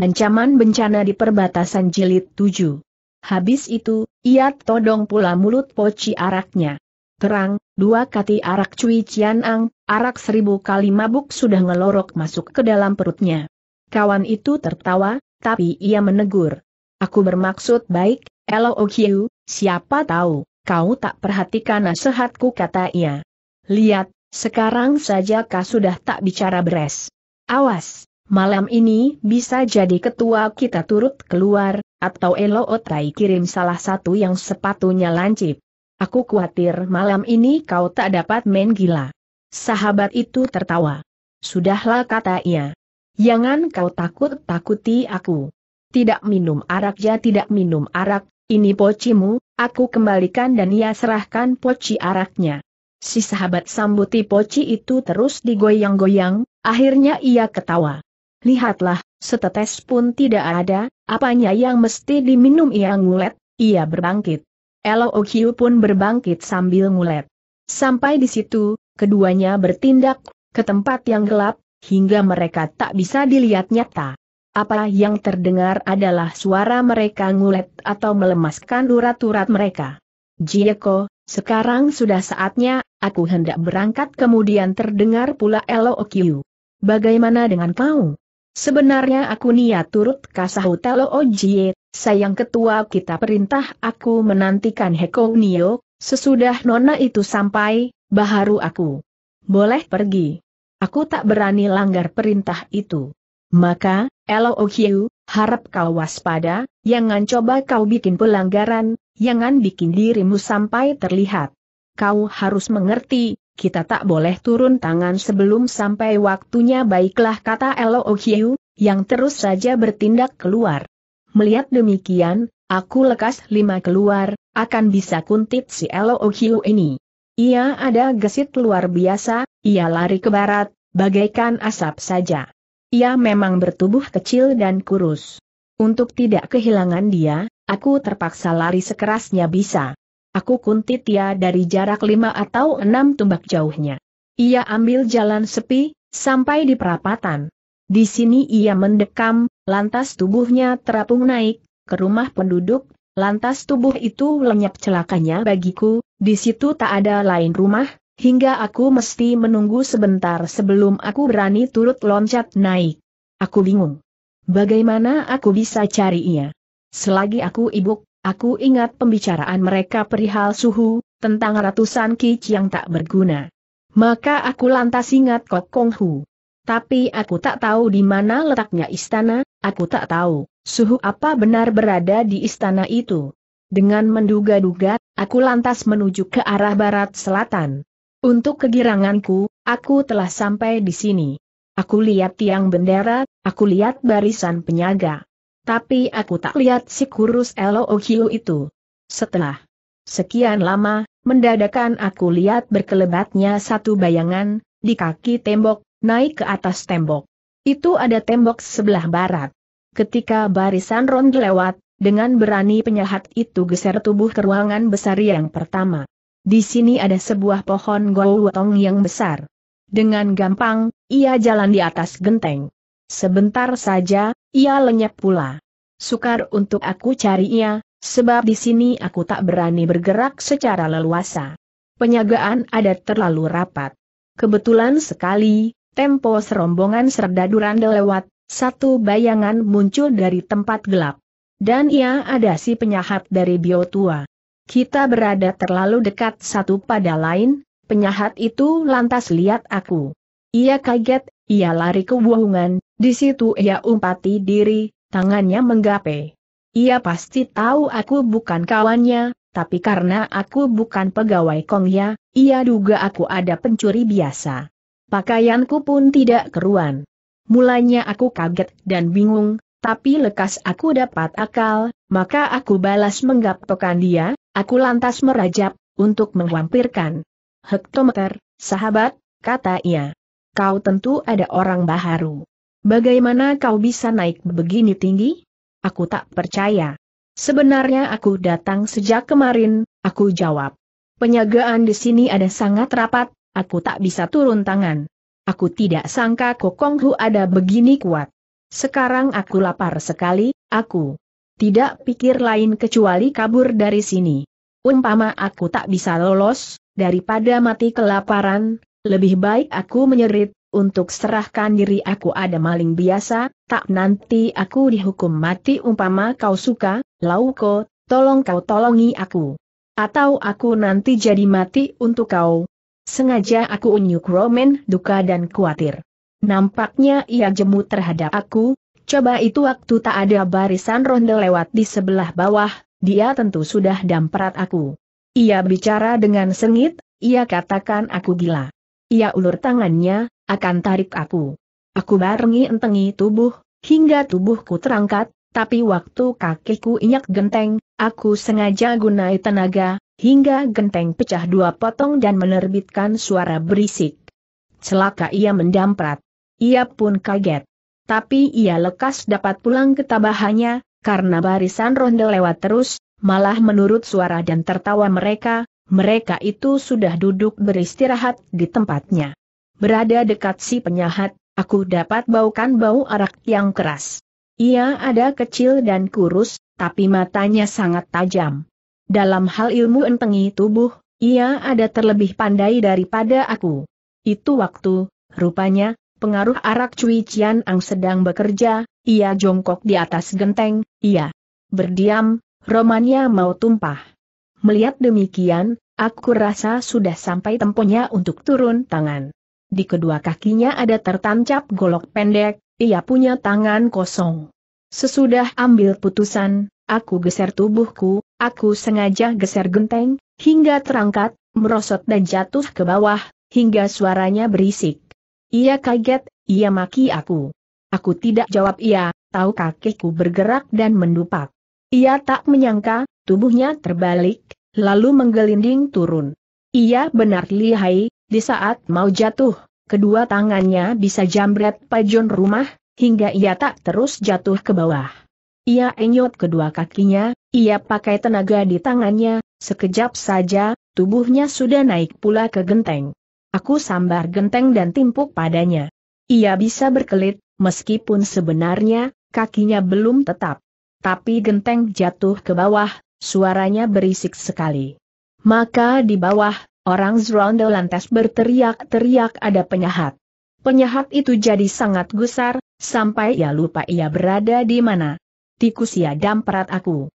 Ancaman bencana di perbatasan jilid 7. Habis itu, ia todong pula mulut poci araknya. Terang, dua kati arak Cui Cian Ang, arak seribu kali mabuk sudah ngelorok masuk ke dalam perutnya. Kawan itu tertawa, tapi ia menegur. Aku bermaksud baik, Okiu. siapa tahu, kau tak perhatikan nasihatku kata ia. Lihat, sekarang saja kau sudah tak bicara beres. Awas! malam ini bisa jadi ketua kita turut keluar, atau Elo Otai kirim salah satu yang sepatunya lancip. Aku khawatir malam ini kau tak dapat main gila. Sahabat itu tertawa. Sudahlah kata ia. Jangan kau takut-takuti aku. Tidak minum arak ya tidak minum arak, ini pocimu, aku kembalikan dan ia serahkan poci araknya. Si sahabat sambuti poci itu terus digoyang-goyang, akhirnya ia ketawa. Lihatlah, setetes pun tidak ada, apanya yang mesti diminum ia ngulet, ia berbangkit. Elo Okiu pun berbangkit sambil ngulet. Sampai di situ, keduanya bertindak ke tempat yang gelap, hingga mereka tak bisa dilihat nyata. Apa yang terdengar adalah suara mereka ngulet atau melemaskan urat-urat mereka. Jieko, sekarang sudah saatnya, aku hendak berangkat kemudian terdengar pula Elo Okiu. Bagaimana dengan kau? Sebenarnya aku niat turut kasahu Telo Ojie, sayang ketua kita perintah aku menantikan Heko Nio, sesudah nona itu sampai, baharu aku. Boleh pergi. Aku tak berani langgar perintah itu. Maka, Elo Ojie, harap kau waspada, jangan coba kau bikin pelanggaran, jangan bikin dirimu sampai terlihat. Kau harus mengerti, kita tak boleh turun tangan sebelum sampai waktunya baiklah kata Elo Ohyu, yang terus saja bertindak keluar. Melihat demikian, aku lekas lima keluar, akan bisa kuntit si Elo Ohyu ini. Ia ada gesit luar biasa, ia lari ke barat, bagaikan asap saja. Ia memang bertubuh kecil dan kurus. Untuk tidak kehilangan dia, aku terpaksa lari sekerasnya bisa. Aku kuntit ia ya dari jarak lima atau enam tumbak jauhnya. Ia ambil jalan sepi, sampai di perapatan. Di sini ia mendekam, lantas tubuhnya terapung naik, ke rumah penduduk, lantas tubuh itu lenyap celakanya bagiku, di situ tak ada lain rumah, hingga aku mesti menunggu sebentar sebelum aku berani turut loncat naik. Aku bingung. Bagaimana aku bisa cari ia? Selagi aku ibuk, Aku ingat pembicaraan mereka perihal suhu, tentang ratusan kic yang tak berguna. Maka aku lantas ingat Kok Kong Hu. Tapi aku tak tahu di mana letaknya istana, aku tak tahu, suhu apa benar berada di istana itu. Dengan menduga-duga, aku lantas menuju ke arah barat selatan. Untuk kegiranganku, aku telah sampai di sini. Aku lihat tiang bendera, aku lihat barisan penyaga. Tapi aku tak lihat si kurus Elohio itu. Setelah sekian lama, mendadakan aku lihat berkelebatnya satu bayangan, di kaki tembok, naik ke atas tembok. Itu ada tembok sebelah barat. Ketika barisan ronde lewat, dengan berani penyahat itu geser tubuh ke ruangan besar yang pertama. Di sini ada sebuah pohon gowotong yang besar. Dengan gampang, ia jalan di atas genteng. Sebentar saja, ia lenyap pula. Sukar untuk aku cari ia, sebab di sini aku tak berani bergerak secara leluasa. Penyagaan ada terlalu rapat. Kebetulan sekali, tempo serombongan serdaduran lewat, satu bayangan muncul dari tempat gelap. Dan ia ada si penyahat dari biotua. Kita berada terlalu dekat satu pada lain, penyahat itu lantas lihat aku. Ia kaget, ia lari ke wuhungan, di situ ia umpati diri, tangannya menggape. Ia pasti tahu aku bukan kawannya, tapi karena aku bukan pegawai Kongya, ia duga aku ada pencuri biasa. Pakaianku pun tidak keruan. Mulanya aku kaget dan bingung, tapi lekas aku dapat akal, maka aku balas menggapokan dia, aku lantas merajap, untuk menghampirkan. Hektometer, sahabat, kata ia. Kau tentu ada orang baharu. Bagaimana kau bisa naik begini tinggi? Aku tak percaya. Sebenarnya aku datang sejak kemarin, aku jawab. Penyagaan di sini ada sangat rapat, aku tak bisa turun tangan. Aku tidak sangka kokongku ada begini kuat. Sekarang aku lapar sekali, aku tidak pikir lain kecuali kabur dari sini. Umpama aku tak bisa lolos, daripada mati kelaparan, lebih baik aku menyerit, untuk serahkan diri aku ada maling biasa, tak nanti aku dihukum mati umpama kau suka, Lauko, tolong kau tolongi aku. Atau aku nanti jadi mati untuk kau. Sengaja aku unyuk Roman duka dan khawatir. Nampaknya ia jemu terhadap aku, coba itu waktu tak ada barisan ronde lewat di sebelah bawah, dia tentu sudah damperat aku. Ia bicara dengan sengit, ia katakan aku gila. Ia ulur tangannya, akan tarik aku. Aku barengi-entengi tubuh, hingga tubuhku terangkat, tapi waktu kakiku inyak genteng, aku sengaja gunai tenaga, hingga genteng pecah dua potong dan menerbitkan suara berisik. Celaka ia mendamprat. Ia pun kaget. Tapi ia lekas dapat pulang ke tabahannya, karena barisan ronde lewat terus, malah menurut suara dan tertawa mereka, mereka itu sudah duduk beristirahat di tempatnya. Berada dekat si penyahat, aku dapat baukan bau arak yang keras. Ia ada kecil dan kurus, tapi matanya sangat tajam. Dalam hal ilmu entengi tubuh, ia ada terlebih pandai daripada aku. Itu waktu, rupanya, pengaruh arak Cui Cian Ang sedang bekerja, ia jongkok di atas genteng, ia berdiam, romannya mau tumpah. Melihat demikian, aku rasa sudah sampai temponya untuk turun tangan. Di kedua kakinya ada tertancap golok pendek, ia punya tangan kosong. Sesudah ambil putusan, aku geser tubuhku, aku sengaja geser genteng, hingga terangkat, merosot dan jatuh ke bawah, hingga suaranya berisik. Ia kaget, ia maki aku. Aku tidak jawab ia, tahu kakiku bergerak dan mendupak. Ia tak menyangka, tubuhnya terbalik, lalu menggelinding turun. Ia benar lihai, di saat mau jatuh, kedua tangannya bisa jambret pajon rumah, hingga ia tak terus jatuh ke bawah. Ia enyot kedua kakinya, ia pakai tenaga di tangannya, sekejap saja, tubuhnya sudah naik pula ke genteng. Aku sambar genteng dan timpuk padanya. Ia bisa berkelit, meskipun sebenarnya, kakinya belum tetap. Tapi genteng jatuh ke bawah, suaranya berisik sekali. Maka di bawah, Orang Zrondo lantas berteriak-teriak ada penyahat. Penyahat itu jadi sangat gusar, sampai ia lupa ia berada di mana. Tikus ia ya, damperat aku.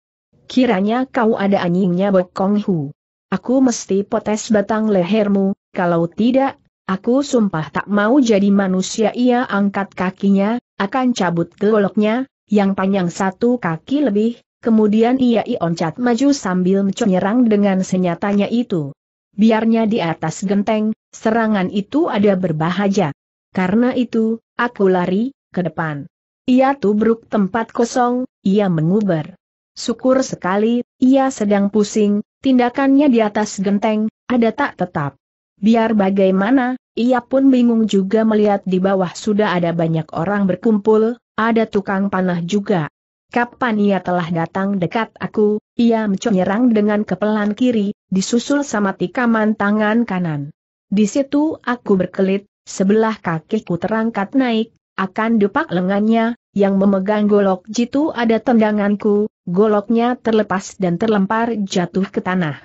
Kiranya kau ada anjingnya Bokong Hu. Aku mesti potes batang lehermu, kalau tidak, aku sumpah tak mau jadi manusia ia angkat kakinya, akan cabut goloknya, yang panjang satu kaki lebih, kemudian ia ioncat maju sambil menyerang dengan senyatanya itu biarnya di atas genteng, serangan itu ada berbahaya. Karena itu, aku lari, ke depan. Ia tubruk tempat kosong, ia menguber. Syukur sekali, ia sedang pusing, tindakannya di atas genteng, ada tak tetap. Biar bagaimana, ia pun bingung juga melihat di bawah sudah ada banyak orang berkumpul, ada tukang panah juga. Kapan ia telah datang dekat aku, ia menyerang dengan kepelan kiri, disusul sama tikaman tangan kanan. Di situ aku berkelit, sebelah kakiku terangkat naik, akan dupak lengannya, yang memegang golok jitu ada tendanganku, goloknya terlepas dan terlempar jatuh ke tanah.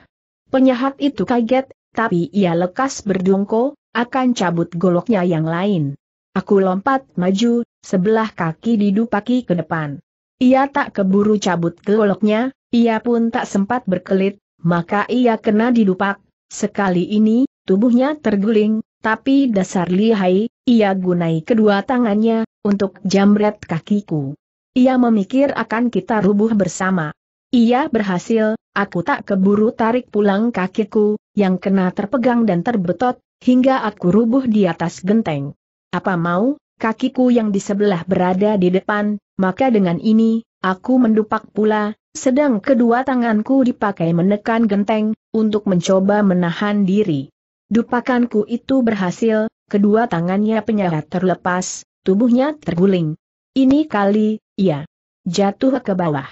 Penyahat itu kaget, tapi ia lekas berdungko, akan cabut goloknya yang lain. Aku lompat maju, sebelah kaki didupaki ke depan. Ia tak keburu cabut goloknya, ia pun tak sempat berkelit, maka ia kena didupak. Sekali ini, tubuhnya terguling, tapi dasar lihai, ia gunai kedua tangannya, untuk jamret kakiku. Ia memikir akan kita rubuh bersama. Ia berhasil, aku tak keburu tarik pulang kakiku, yang kena terpegang dan terbetot, hingga aku rubuh di atas genteng. Apa mau, kakiku yang di sebelah berada di depan, maka dengan ini, aku mendupak pula, sedang kedua tanganku dipakai menekan genteng, untuk mencoba menahan diri. Dupakanku itu berhasil, kedua tangannya penyeret terlepas, tubuhnya terguling. Ini kali, ia jatuh ke bawah.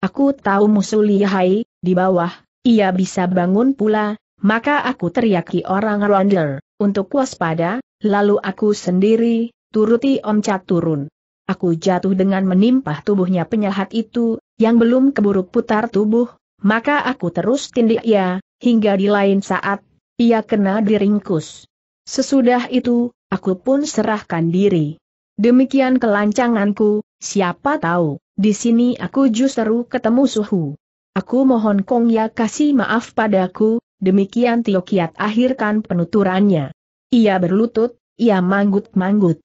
Aku tahu musuh lihai, di bawah, ia bisa bangun pula, maka aku teriaki orang ronder, untuk waspada, lalu aku sendiri, dituruti oncat turun. Aku jatuh dengan menimpah tubuhnya penyahat itu, yang belum keburu putar tubuh, maka aku terus tindik ia, hingga di lain saat, ia kena diringkus. Sesudah itu, aku pun serahkan diri. Demikian kelancanganku, siapa tahu, di sini aku justru ketemu suhu. Aku mohon Kong ya kasih maaf padaku, demikian Tio Kiat akhirkan penuturannya. Ia berlutut, ia manggut-manggut.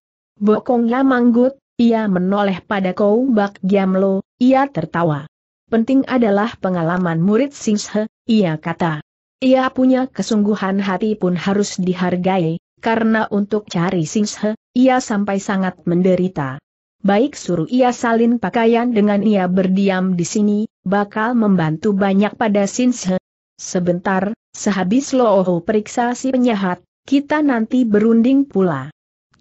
Bokongnya manggut, ia menoleh pada Kou Bak Giamlo, ia tertawa. Penting adalah pengalaman murid Singshe, ia kata. Ia punya kesungguhan hati pun harus dihargai, karena untuk cari Singshe, ia sampai sangat menderita. Baik suruh ia salin pakaian dengan ia berdiam di sini, bakal membantu banyak pada Singshe. Sebentar, sehabis Looho periksa si penyahat, kita nanti berunding pula.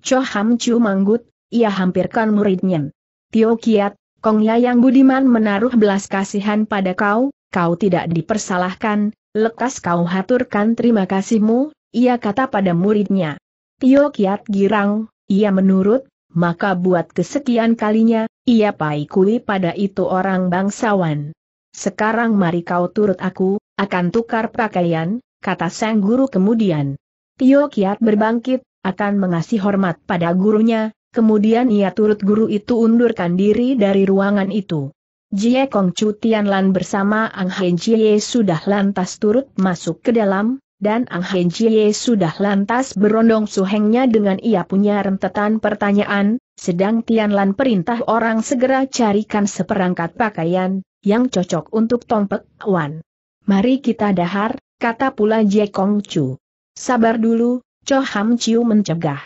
Cho Ham Chu Manggut, ia hampirkan muridnya. Tio Kiat, Kong yang Budiman menaruh belas kasihan pada kau, kau tidak dipersalahkan, lekas kau haturkan terima kasihmu, ia kata pada muridnya. Tio Kiat girang, ia menurut, maka buat kesekian kalinya, ia paikui pada itu orang bangsawan. Sekarang mari kau turut aku, akan tukar pakaian, kata sang guru kemudian. Tio Kiat berbangkit, akan mengasih hormat pada gurunya, kemudian ia turut guru itu undurkan diri dari ruangan itu. Jie Kong Chu Tianlan bersama Ang Hen Jie sudah lantas turut masuk ke dalam, dan Ang Hen Jie sudah lantas berondong suhengnya dengan ia punya rentetan pertanyaan, sedang Tianlan perintah orang segera carikan seperangkat pakaian, yang cocok untuk Tongpek Wan. Mari kita dahar, kata pula Jie Kong Chu. Sabar dulu, Cho Ham Chiu mencegah.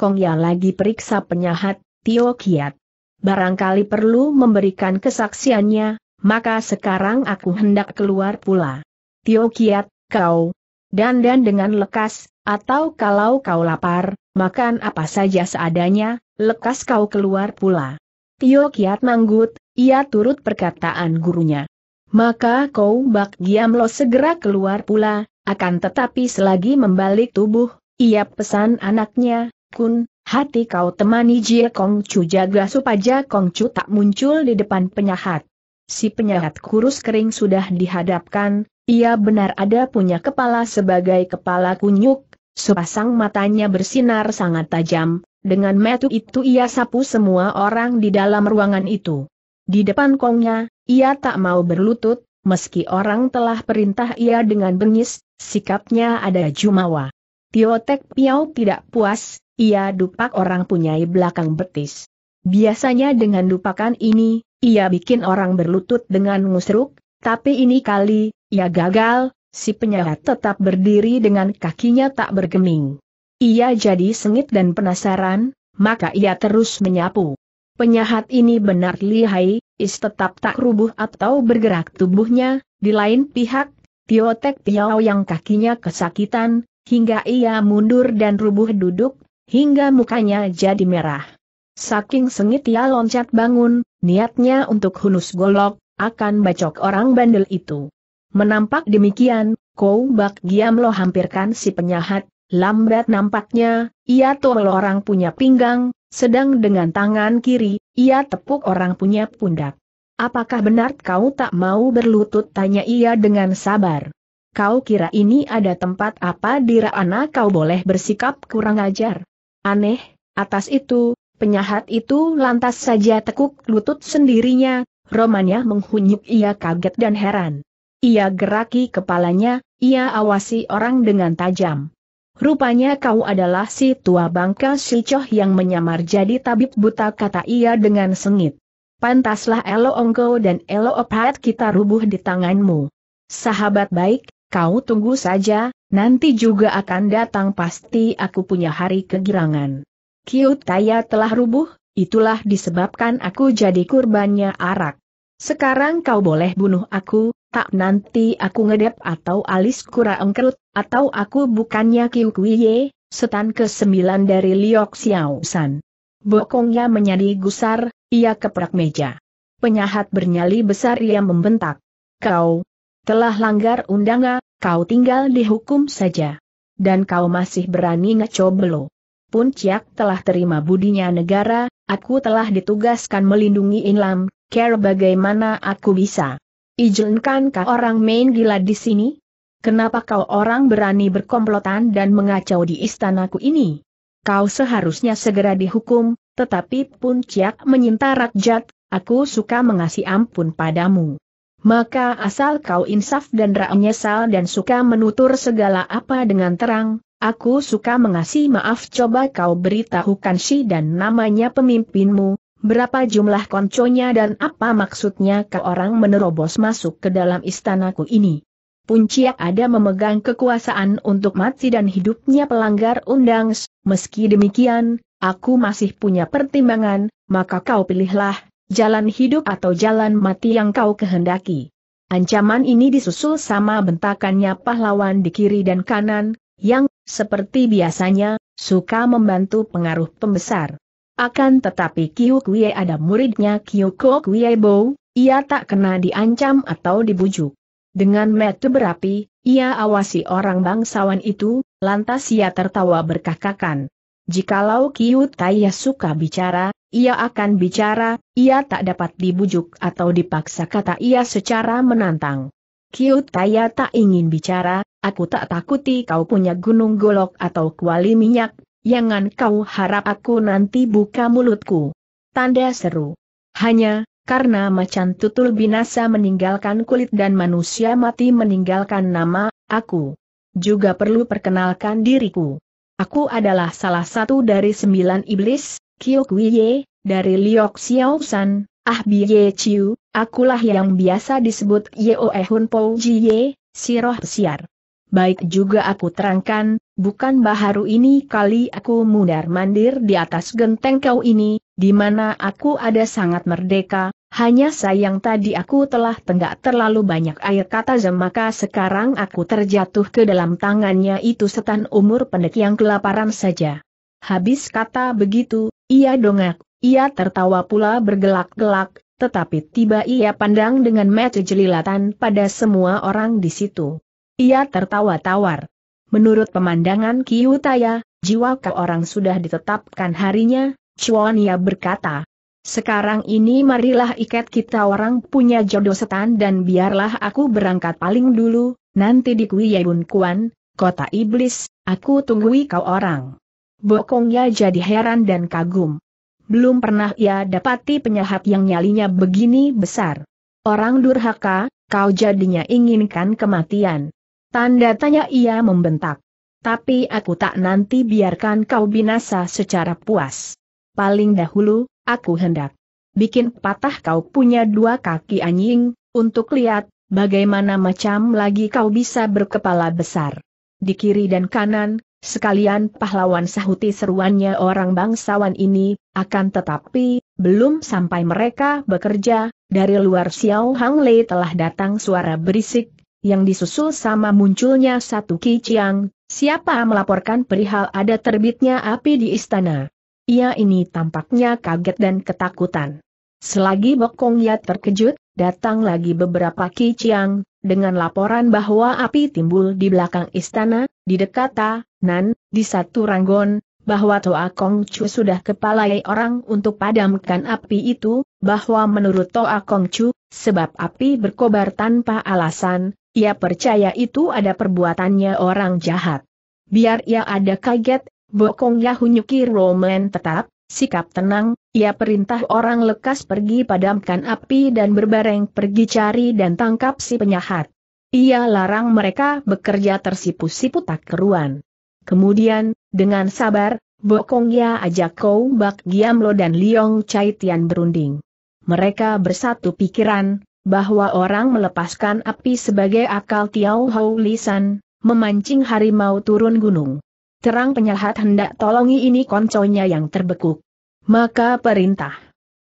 Kong Ya lagi periksa penyahat, Tio Kiat. Barangkali perlu memberikan kesaksiannya, maka sekarang aku hendak keluar pula. Tio Kiat, kau. dan dengan lekas, atau kalau kau lapar, makan apa saja seadanya, lekas kau keluar pula. Tio Kiat manggut, ia turut perkataan gurunya. Maka kau bak lo segera keluar pula, akan tetapi selagi membalik tubuh, ia pesan anaknya, Kun, hati kau temani Jie Kong Chu jaga supaya Kong Chu tak muncul di depan penyahat. Si penyahat kurus kering sudah dihadapkan, ia benar ada punya kepala sebagai kepala kunyuk, sepasang matanya bersinar sangat tajam, dengan metu itu ia sapu semua orang di dalam ruangan itu. Di depan Kongnya, ia tak mau berlutut, meski orang telah perintah ia dengan bengis, sikapnya ada jumawa. Tiotek Piau tidak puas, ia dupak orang punyai belakang betis. Biasanya dengan dupakan ini, ia bikin orang berlutut dengan ngusruk, tapi ini kali, ia gagal, si penyahat tetap berdiri dengan kakinya tak bergeming. Ia jadi sengit dan penasaran, maka ia terus menyapu. Penyahat ini benar lihai, is tetap tak rubuh atau bergerak tubuhnya, di lain pihak, Tiotek Piau yang kakinya kesakitan, hingga ia mundur dan rubuh duduk, hingga mukanya jadi merah. Saking sengit ia loncat bangun, niatnya untuk hunus golok, akan bacok orang bandel itu. Menampak demikian, kau Bak Giam lo hampirkan si penyahat, lambat nampaknya, ia tol orang punya pinggang, sedang dengan tangan kiri, ia tepuk orang punya pundak. Apakah benar kau tak mau berlutut? Tanya ia dengan sabar kau kira ini ada tempat apa di Raana kau boleh bersikap kurang ajar? Aneh, atas itu, penyahat itu lantas saja tekuk lutut sendirinya, Romanya menghunyuk ia kaget dan heran. Ia geraki kepalanya, ia awasi orang dengan tajam. Rupanya kau adalah si tua bangka silcoh yang menyamar jadi tabib buta kata ia dengan sengit. Pantaslah Elo Ongko dan Elo Opat kita rubuh di tanganmu. Sahabat baik, Kau tunggu saja, nanti juga akan datang pasti aku punya hari kegirangan. Kiyutaya telah rubuh, itulah disebabkan aku jadi kurbannya arak. Sekarang kau boleh bunuh aku, tak nanti aku ngedep atau alis kura engkrut, atau aku bukannya Kiyukuye, setan ke-9 dari Liok Xiao San. Bokongnya menjadi gusar, ia keprak meja. Penyahat bernyali besar ia membentak. Kau, telah langgar undanga, kau tinggal dihukum saja. Dan kau masih berani Pun Punciak telah terima budinya negara, aku telah ditugaskan melindungi Inlam, care bagaimana aku bisa. Ijinkan kau orang main gila di sini? Kenapa kau orang berani berkomplotan dan mengacau di istanaku ini? Kau seharusnya segera dihukum, tetapi Punciak menyinta rakyat, aku suka mengasih ampun padamu maka asal kau insaf dan menyesal dan suka menutur segala apa dengan terang, aku suka mengasih maaf coba kau beritahukan si dan namanya pemimpinmu, berapa jumlah konconya dan apa maksudnya ke orang menerobos masuk ke dalam istanaku ini. Punciak ada memegang kekuasaan untuk mati dan hidupnya pelanggar undang, meski demikian, aku masih punya pertimbangan, maka kau pilihlah, jalan hidup atau jalan mati yang kau kehendaki. Ancaman ini disusul sama bentakannya pahlawan di kiri dan kanan, yang, seperti biasanya, suka membantu pengaruh pembesar. Akan tetapi Kuiye ada muridnya Kyuko Bo, ia tak kena diancam atau dibujuk. Dengan mata berapi, ia awasi orang bangsawan itu, lantas ia tertawa berkakakan. Jikalau Kiyu Taiya suka bicara, ia akan bicara, ia tak dapat dibujuk atau dipaksa kata ia secara menantang. Taya tak ingin bicara, aku tak takuti kau punya gunung golok atau kuali minyak, jangan kau harap aku nanti buka mulutku. Tanda seru. Hanya, karena macan tutul binasa meninggalkan kulit dan manusia mati meninggalkan nama, aku juga perlu perkenalkan diriku. Aku adalah salah satu dari sembilan iblis, Kyokwiye, dari Liok Xiao San, Ah Biye Chiu, akulah yang biasa disebut Yeoe Hun Po Jiye, si roh pesiar. Baik juga aku terangkan, bukan baharu ini kali aku mundar-mandir di atas genteng kau ini, di mana aku ada sangat merdeka, hanya sayang tadi aku telah tenggak terlalu banyak air kata zem maka sekarang aku terjatuh ke dalam tangannya itu setan umur pendek yang kelaparan saja. Habis kata begitu, ia dongak, ia tertawa pula bergelak-gelak, tetapi tiba ia pandang dengan mata jelilatan pada semua orang di situ. Ia tertawa tawar. Menurut pemandangan Kiyutaya, jiwa ke orang sudah ditetapkan harinya, Chuan ia berkata. Sekarang ini marilah ikat kita orang punya jodoh setan dan biarlah aku berangkat paling dulu, nanti di Kuiyabun Kuan, kota iblis, aku tunggui kau orang. Bokongnya jadi heran dan kagum. Belum pernah ia dapati penyahat yang nyalinya begini besar. Orang durhaka, kau jadinya inginkan kematian. Tanda tanya ia membentak. Tapi aku tak nanti biarkan kau binasa secara puas. Paling dahulu, aku hendak bikin patah kau punya dua kaki anjing, untuk lihat, bagaimana macam lagi kau bisa berkepala besar. Di kiri dan kanan, Sekalian pahlawan sahuti seruannya orang bangsawan ini, akan tetapi, belum sampai mereka bekerja, dari luar Xiao Hang Lei telah datang suara berisik, yang disusul sama munculnya satu kiciang, siapa melaporkan perihal ada terbitnya api di istana. Ia ini tampaknya kaget dan ketakutan. Selagi Bokong Ya terkejut, datang lagi beberapa kiciang, dengan laporan bahwa api timbul di belakang istana, di dekat Ta Nan, di satu Ranggon, bahwa Toa Kong Chu sudah kepalai orang untuk padamkan api itu, bahwa menurut Toa Kong Chu, sebab api berkobar tanpa alasan, ia percaya itu ada perbuatannya orang jahat. Biar ia ada kaget, Bokong Yahunyuki Roman tetap, sikap tenang, ia perintah orang lekas pergi padamkan api dan berbareng pergi cari dan tangkap si penyahat. Ia larang mereka bekerja tersipu-sipu tak keruan. Kemudian, dengan sabar, Ya ajak Kou Bak Lo dan Liong Chai Tian berunding. Mereka bersatu pikiran, bahwa orang melepaskan api sebagai akal Tiao Hou Lisan, memancing harimau turun gunung. Terang penyahat hendak tolongi ini konconya yang terbekuk. Maka perintah.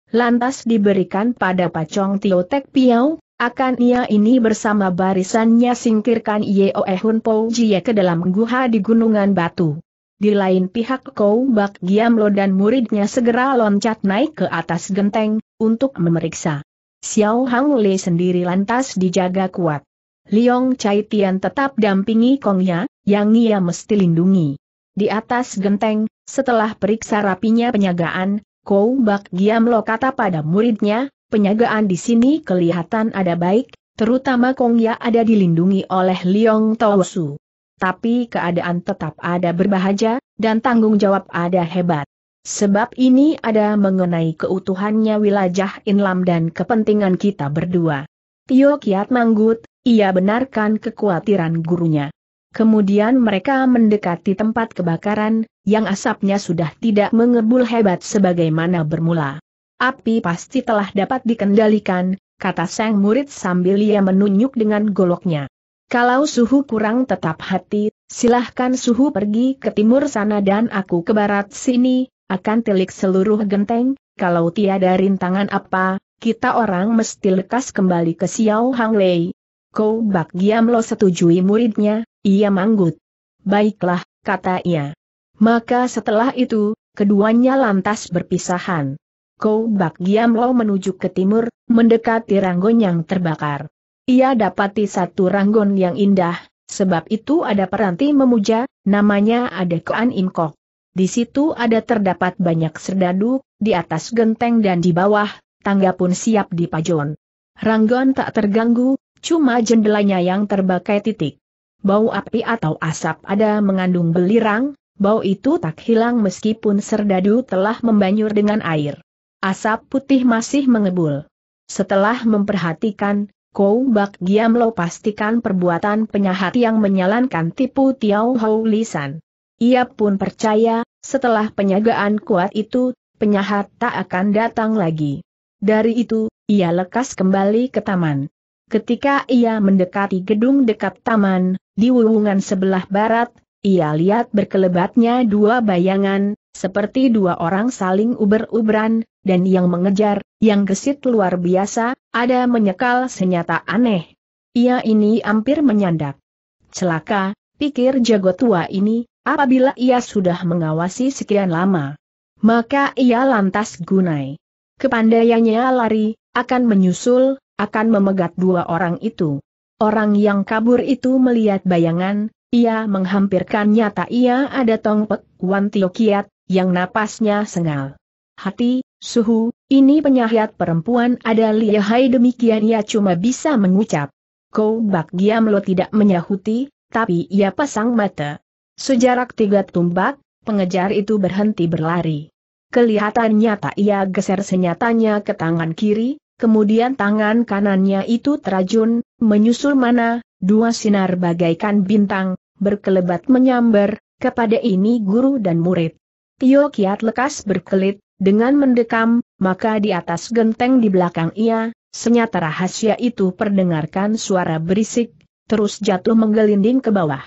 Lantas diberikan pada Pacong Tio Tek Piao, akan ia ini bersama barisannya singkirkan Yeoe Hun Po Jie ke dalam guha di Gunungan Batu. Di lain pihak Kou Bak Giamlo dan muridnya segera loncat naik ke atas genteng, untuk memeriksa. Xiao Hang Le sendiri lantas dijaga kuat. Liong Chai Tian tetap dampingi Kongnya, yang ia mesti lindungi. Di atas genteng, setelah periksa rapinya penyagaan, Kou Bak Giamlo kata pada muridnya, penyagaan di sini kelihatan ada baik, terutama Kong Ya ada dilindungi oleh Liong Su. Tapi keadaan tetap ada berbahaja, dan tanggung jawab ada hebat. Sebab ini ada mengenai keutuhannya wilayah Inlam dan kepentingan kita berdua. Tio Kiat Manggut, ia benarkan kekhawatiran gurunya. Kemudian mereka mendekati tempat kebakaran, yang asapnya sudah tidak mengebul hebat sebagaimana bermula. Api pasti telah dapat dikendalikan, kata sang murid sambil ia menunjuk dengan goloknya. Kalau suhu kurang tetap hati, silahkan suhu pergi ke timur sana dan aku ke barat sini, akan tilik seluruh genteng, kalau tiada rintangan apa, kita orang mesti lekas kembali ke Xiao Lei. Kau bak Giam lo setujui muridnya, ia manggut. Baiklah, kata ia. Maka setelah itu, keduanya lantas berpisahan. Kou Bak Lo menuju ke timur, mendekati ranggon yang terbakar. Ia dapati satu ranggon yang indah, sebab itu ada peranti memuja, namanya ada Koan Kok. Di situ ada terdapat banyak serdadu, di atas genteng dan di bawah, tangga pun siap dipajon. Ranggon tak terganggu, cuma jendelanya yang terbakai titik. Bau api atau asap ada mengandung belirang, bau itu tak hilang meskipun serdadu telah membanjur dengan air. Asap putih masih mengebul. Setelah memperhatikan, Kou Bak Giam lo pastikan perbuatan penyahat yang menyalankan tipu Tiao Hou Lisan. Ia pun percaya, setelah penyagaan kuat itu, penyahat tak akan datang lagi. Dari itu, ia lekas kembali ke taman. Ketika ia mendekati gedung dekat taman, di wuwungan sebelah barat, ia lihat berkelebatnya dua bayangan, seperti dua orang saling uber uberan dan yang mengejar, yang gesit luar biasa, ada menyekal senyata aneh. Ia ini hampir menyandak. Celaka, pikir jago tua ini, apabila ia sudah mengawasi sekian lama. Maka ia lantas gunai. Kepandaiannya lari, akan menyusul, akan memegat dua orang itu. Orang yang kabur itu melihat bayangan, ia menghampirkan nyata ia ada tongpek wantiokiat yang napasnya sengal. Hati, suhu, ini penyahiat perempuan ada lihai demikian ia cuma bisa mengucap. Kau bak diam lo tidak menyahuti, tapi ia pasang mata. Sejarak tiga tumbak, pengejar itu berhenti berlari. Kelihatan nyata ia geser senyatanya ke tangan kiri, kemudian tangan kanannya itu terajun, menyusul mana, dua sinar bagaikan bintang, berkelebat menyambar, kepada ini guru dan murid. Tio Kiat lekas berkelit, dengan mendekam, maka di atas genteng di belakang ia, senyata rahasia itu perdengarkan suara berisik, terus jatuh menggelinding ke bawah.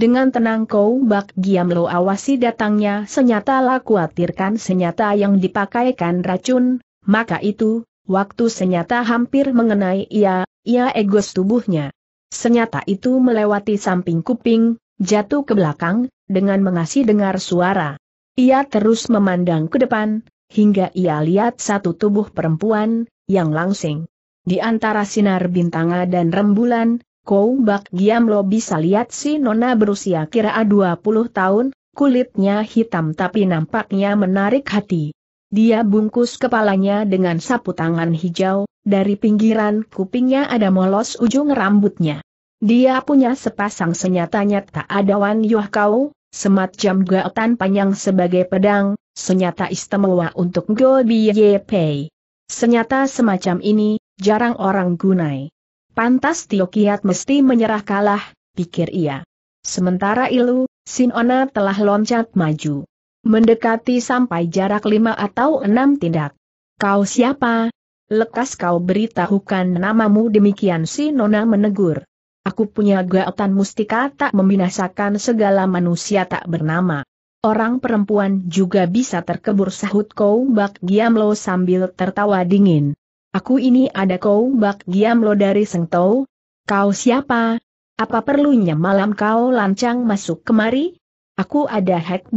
Dengan tenang kau bak giam lo awasi datangnya senyata laku khawatirkan senyata yang dipakaikan racun, maka itu, waktu senyata hampir mengenai ia, ia egos tubuhnya. Senyata itu melewati samping kuping, jatuh ke belakang, dengan mengasih dengar suara. Ia terus memandang ke depan, hingga ia lihat satu tubuh perempuan, yang langsing. Di antara sinar bintanga dan rembulan, Kou Bak Giam Lo bisa lihat si Nona berusia kira 20 tahun, kulitnya hitam tapi nampaknya menarik hati. Dia bungkus kepalanya dengan sapu tangan hijau, dari pinggiran kupingnya ada molos ujung rambutnya. Dia punya sepasang senyata nyata adawan Yuh Kau, Semat semacam gaotan panjang sebagai pedang, senyata istimewa untuk Go Biye Pei. Senyata semacam ini, jarang orang gunai. Pantas Tio Kiat mesti menyerah kalah, pikir ia. Sementara Ilu, Sinona telah loncat maju. Mendekati sampai jarak lima atau enam tindak. Kau siapa? Lekas kau beritahukan namamu demikian Sinona menegur. Aku punya gaotan mustika tak membinasakan segala manusia tak bernama. Orang perempuan juga bisa terkebur sahut kau bak Giamlo sambil tertawa dingin. Aku ini ada kau bak Giamlo dari Sengtou. Kau siapa? Apa perlunya malam kau lancang masuk kemari? Aku ada Hek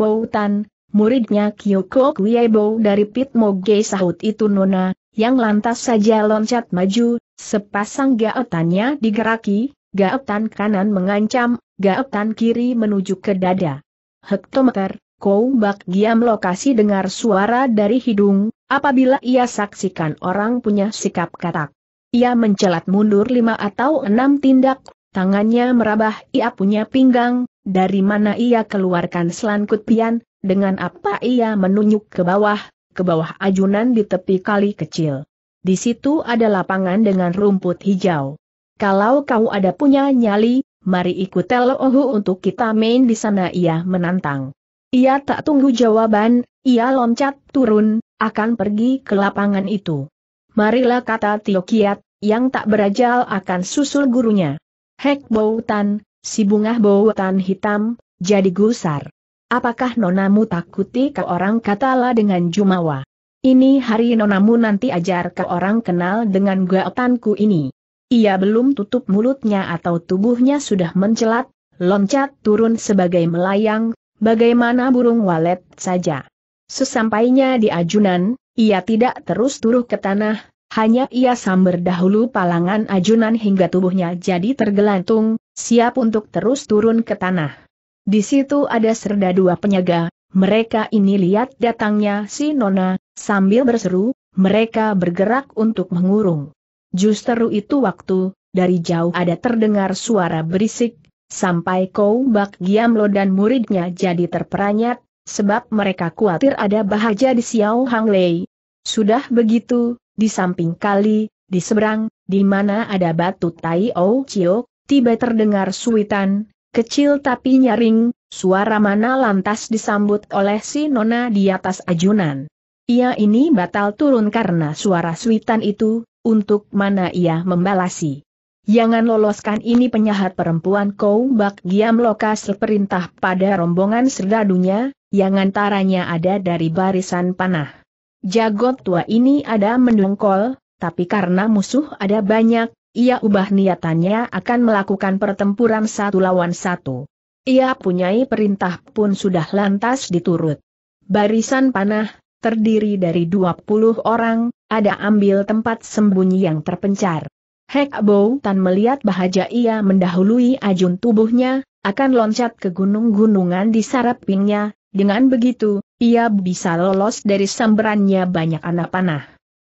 muridnya Kyoko Kuyebo dari Pitmoge sahut itu Nona, yang lantas saja loncat maju, sepasang gaotannya digeraki, Gaetan kanan mengancam, gaetan kiri menuju ke dada. Hektometer, Koumbak Bak Giam lokasi dengar suara dari hidung, apabila ia saksikan orang punya sikap katak. Ia mencelat mundur lima atau enam tindak, tangannya merabah ia punya pinggang, dari mana ia keluarkan selangkut pian, dengan apa ia menunjuk ke bawah, ke bawah ajunan di tepi kali kecil. Di situ ada lapangan dengan rumput hijau. Kalau kau ada punya nyali, mari ikut Ohu untuk kita main di sana ia menantang. Ia tak tunggu jawaban, ia loncat turun, akan pergi ke lapangan itu. Marilah kata Tio Kiat, yang tak berajal akan susul gurunya. Hek Boutan, si bunga Boutan hitam, jadi gusar. Apakah nonamu takuti ke orang katalah dengan Jumawa? Ini hari nonamu nanti ajar ke orang kenal dengan gaotanku ini. Ia belum tutup mulutnya atau tubuhnya sudah mencelat, loncat turun sebagai melayang, bagaimana burung walet saja. Sesampainya di ajunan, ia tidak terus turun ke tanah, hanya ia samber dahulu palangan ajunan hingga tubuhnya jadi tergelantung, siap untuk terus turun ke tanah. Di situ ada serda dua penyaga, mereka ini lihat datangnya si Nona, sambil berseru, mereka bergerak untuk mengurung. Justru itu waktu, dari jauh ada terdengar suara berisik, sampai kau bak Giamlo dan muridnya jadi terperanyat, sebab mereka khawatir ada bahaya di Xiao Hang Lei. Sudah begitu, di samping kali, di seberang, di mana ada batu Tai O Chio, tiba terdengar suitan, kecil tapi nyaring, suara mana lantas disambut oleh si Nona di atas ajunan. Ia ini batal turun karena suara suitan itu, untuk mana ia membalasi. Jangan loloskan ini penyahat perempuan kau bak giam lokas perintah pada rombongan serdadunya, yang antaranya ada dari barisan panah. Jagot tua ini ada mendongkol, tapi karena musuh ada banyak, ia ubah niatannya akan melakukan pertempuran satu lawan satu. Ia punyai perintah pun sudah lantas diturut. Barisan panah, terdiri dari 20 orang, ada ambil tempat sembunyi yang terpencar. Hek Bow Tan melihat bahaja ia mendahului ajun tubuhnya, akan loncat ke gunung-gunungan di sarapingnya, dengan begitu, ia bisa lolos dari samberannya banyak anak panah.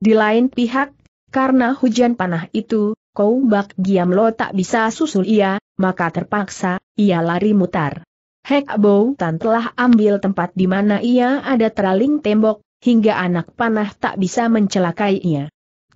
Di lain pihak, karena hujan panah itu, Kou Bak Lo tak bisa susul ia, maka terpaksa, ia lari mutar. Hek tan telah ambil tempat di mana ia ada teraling tembok, hingga anak panah tak bisa mencelakainya.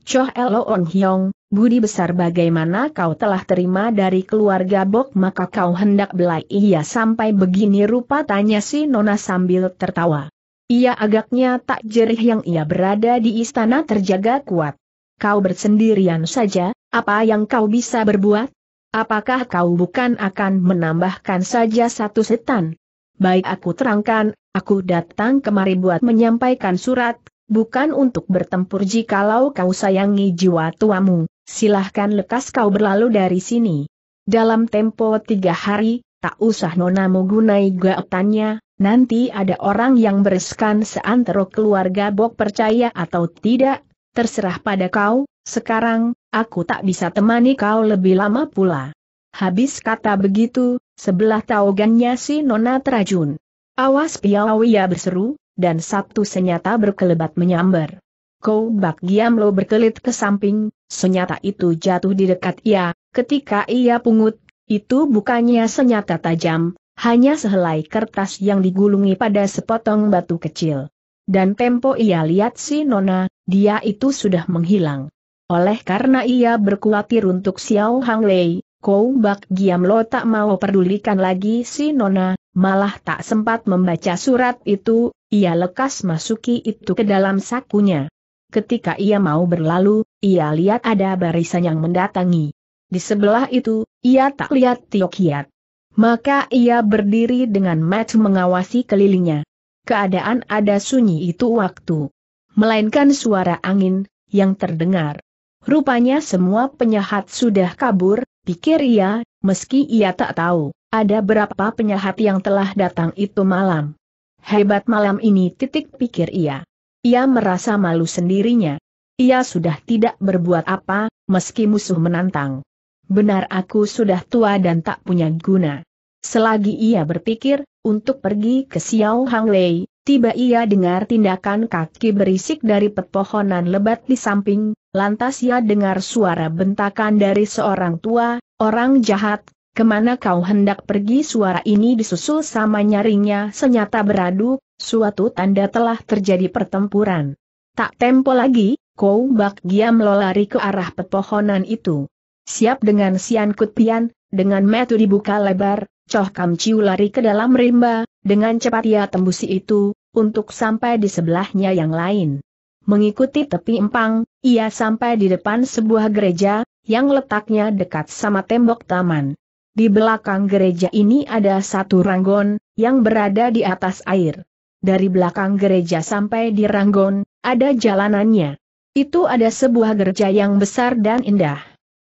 Choh On Hyong, budi besar bagaimana kau telah terima dari keluarga Bok maka kau hendak belai ia sampai begini rupa tanya si Nona sambil tertawa. Ia agaknya tak jerih yang ia berada di istana terjaga kuat. Kau bersendirian saja, apa yang kau bisa berbuat? Apakah kau bukan akan menambahkan saja satu setan? Baik aku terangkan, aku datang kemari buat menyampaikan surat, bukan untuk bertempur jikalau kau sayangi jiwa tuamu, silahkan lekas kau berlalu dari sini. Dalam tempo tiga hari, tak usah nonamu gunai gaetannya, nanti ada orang yang bereskan seantero keluarga Bok percaya atau tidak, terserah pada kau, sekarang, aku tak bisa temani kau lebih lama pula. Habis kata begitu, sebelah taugannya si Nona terajun. Awas Piawia berseru, dan satu senyata berkelebat menyambar. Kau bak giam lo berkelit ke samping, senyata itu jatuh di dekat ia, ketika ia pungut, itu bukannya senyata tajam, hanya sehelai kertas yang digulungi pada sepotong batu kecil. Dan tempo ia lihat si Nona, dia itu sudah menghilang. Oleh karena ia berkhawatir untuk Xiao Hang Lei, Kou Bak Giam Lo tak mau pedulikan lagi si Nona, malah tak sempat membaca surat itu, ia lekas masuki itu ke dalam sakunya. Ketika ia mau berlalu, ia lihat ada barisan yang mendatangi. Di sebelah itu, ia tak lihat Tio Kiat. Maka ia berdiri dengan match mengawasi kelilingnya. Keadaan ada sunyi itu waktu. Melainkan suara angin, yang terdengar. Rupanya semua penyahat sudah kabur, pikir ia, meski ia tak tahu, ada berapa penyahat yang telah datang itu malam. Hebat malam ini titik pikir ia. Ia merasa malu sendirinya. Ia sudah tidak berbuat apa, meski musuh menantang. Benar aku sudah tua dan tak punya guna. Selagi ia berpikir, untuk pergi ke Xiao Hang Lei, Tiba ia dengar tindakan kaki berisik dari pepohonan lebat di samping, lantas ia dengar suara bentakan dari seorang tua, orang jahat, kemana kau hendak pergi suara ini disusul sama nyaringnya senyata beradu, suatu tanda telah terjadi pertempuran. Tak tempo lagi, kau Bak Giam lari ke arah pepohonan itu. Siap dengan Sian Kut dengan metu dibuka lebar, Coh Kam Chiu lari ke dalam rimba, dengan cepat ia tembusi itu, untuk sampai di sebelahnya yang lain. Mengikuti tepi empang, ia sampai di depan sebuah gereja, yang letaknya dekat sama tembok taman. Di belakang gereja ini ada satu ranggon, yang berada di atas air. Dari belakang gereja sampai di ranggon, ada jalanannya. Itu ada sebuah gereja yang besar dan indah.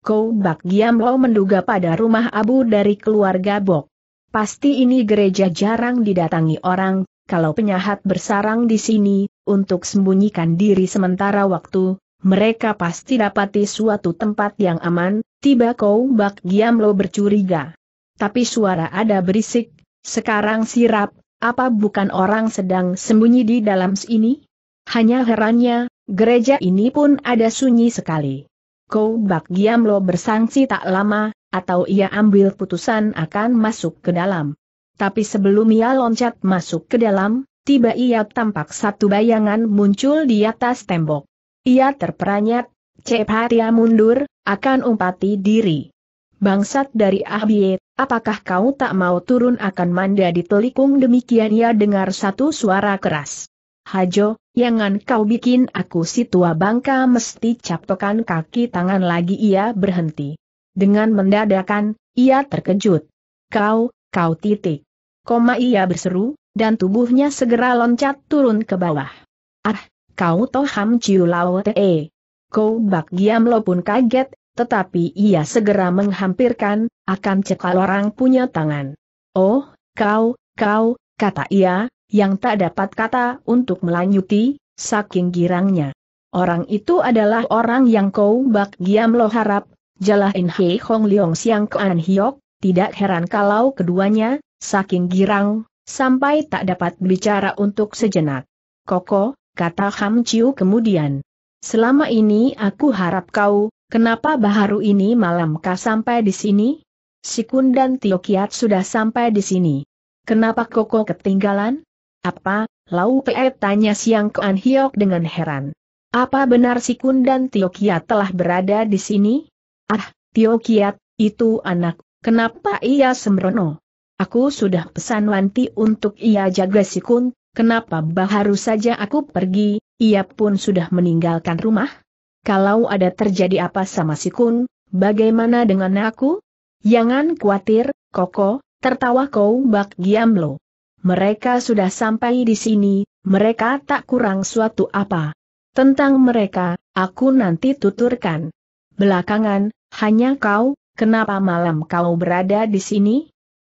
Kau Bak lo menduga pada rumah abu dari keluarga Bok. Pasti ini gereja jarang didatangi orang, kalau penyahat bersarang di sini, untuk sembunyikan diri sementara waktu, mereka pasti dapati suatu tempat yang aman, tiba Kau Bak lo bercuriga. Tapi suara ada berisik, sekarang sirap, apa bukan orang sedang sembunyi di dalam sini? Hanya herannya, gereja ini pun ada sunyi sekali. Kau Bak Giam Lo bersangsi tak lama, atau ia ambil putusan akan masuk ke dalam. Tapi sebelum ia loncat masuk ke dalam, tiba ia tampak satu bayangan muncul di atas tembok. Ia terperanyat, Cepat ia ya mundur, akan umpati diri. Bangsat dari Ahbiet, apakah kau tak mau turun akan manda di telikung demikian ia dengar satu suara keras. Hajo, jangan kau bikin aku si tua bangka mesti capokan kaki tangan lagi ia berhenti. Dengan mendadakan, ia terkejut. Kau, kau titik. Koma ia berseru, dan tubuhnya segera loncat turun ke bawah. Ah, kau toham ciu lao te. Kau bak giam lo pun kaget, tetapi ia segera menghampirkan, akan cekal orang punya tangan. Oh, kau, kau, kata ia, yang tak dapat kata untuk melanjuti, saking girangnya. Orang itu adalah orang yang kau bak giam lo harap, jalah In Hei Hong Leong Siang Kuan Hiok, tidak heran kalau keduanya, saking girang, sampai tak dapat bicara untuk sejenak. Koko, kata Ham Chiu kemudian. Selama ini aku harap kau, kenapa baharu ini malam kau sampai di sini? Sikun dan Tio Kiat sudah sampai di sini. Kenapa Koko ketinggalan? Apa, Lau Pe tanya Siang Kuan Hiok dengan heran. Apa benar si Kun dan Tio Kiat telah berada di sini? Ah, Tio Kiat, itu anak, kenapa ia sembrono? Aku sudah pesan Wanti untuk ia jaga si Kun, kenapa baharu saja aku pergi, ia pun sudah meninggalkan rumah? Kalau ada terjadi apa sama si Kun, bagaimana dengan aku? Jangan khawatir, Koko, tertawa kau bak giam Giamlo mereka sudah sampai di sini, mereka tak kurang suatu apa. Tentang mereka, aku nanti tuturkan. Belakangan, hanya kau, kenapa malam kau berada di sini?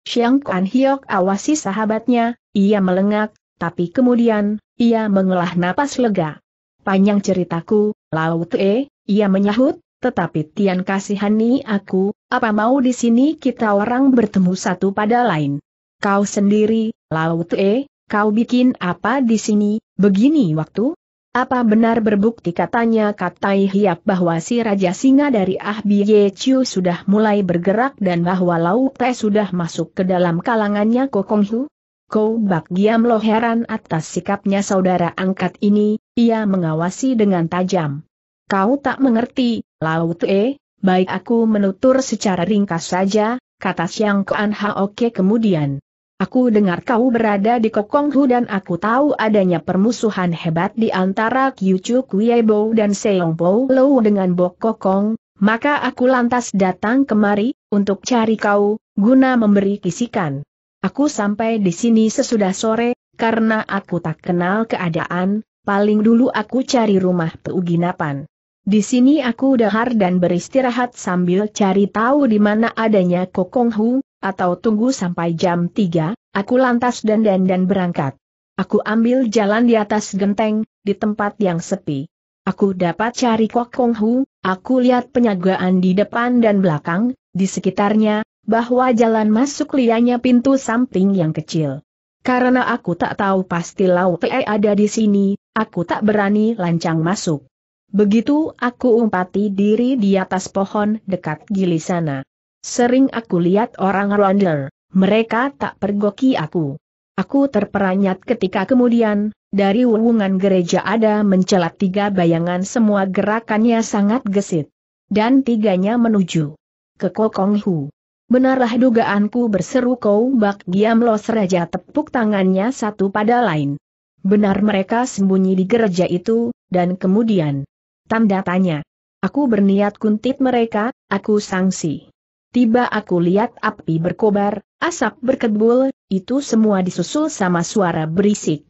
Xiang Kuan Hiok awasi sahabatnya, ia melengak, tapi kemudian, ia mengelah napas lega. Panjang ceritaku, laut Te, ia menyahut, tetapi Tian kasihani aku, apa mau di sini kita orang bertemu satu pada lain. Kau sendiri, laut e, kau bikin apa di sini, begini waktu? Apa benar berbukti katanya Katai Hiap bahwa si Raja Singa dari Ah Biye Chiu sudah mulai bergerak dan bahwa laut e sudah masuk ke dalam kalangannya Kokong Hu? Kau bak diam lo heran atas sikapnya saudara angkat ini, ia mengawasi dengan tajam. Kau tak mengerti, laut e, baik aku menutur secara ringkas saja, kata Siang Kuan Haoke kemudian. Aku dengar kau berada di Kokong Hu dan aku tahu adanya permusuhan hebat di antara Kyuchu Kuiebo dan Seong Po Lo dengan Bok Kokong, maka aku lantas datang kemari, untuk cari kau, guna memberi kisikan. Aku sampai di sini sesudah sore, karena aku tak kenal keadaan, paling dulu aku cari rumah peuginapan. Di sini aku dahar dan beristirahat sambil cari tahu di mana adanya Kokong Hu, atau tunggu sampai jam 3, aku lantas dandan dan berangkat. Aku ambil jalan di atas genteng, di tempat yang sepi. Aku dapat cari Kok Kong Hu, aku lihat penyagaan di depan dan belakang, di sekitarnya, bahwa jalan masuk lianya pintu samping yang kecil. Karena aku tak tahu pasti Lau Pe ada di sini, aku tak berani lancang masuk. Begitu aku umpati diri di atas pohon dekat gili sana. Sering aku lihat orang Rwanda, mereka tak pergoki aku. Aku terperanjat ketika kemudian, dari wuwungan gereja ada mencelat tiga bayangan semua gerakannya sangat gesit. Dan tiganya menuju ke Hu. Benarlah dugaanku berseru kau bak diam los raja tepuk tangannya satu pada lain. Benar mereka sembunyi di gereja itu, dan kemudian. Tanda tanya. Aku berniat kuntit mereka, aku sangsi tiba aku lihat api berkobar, asap berkebul, itu semua disusul sama suara berisik.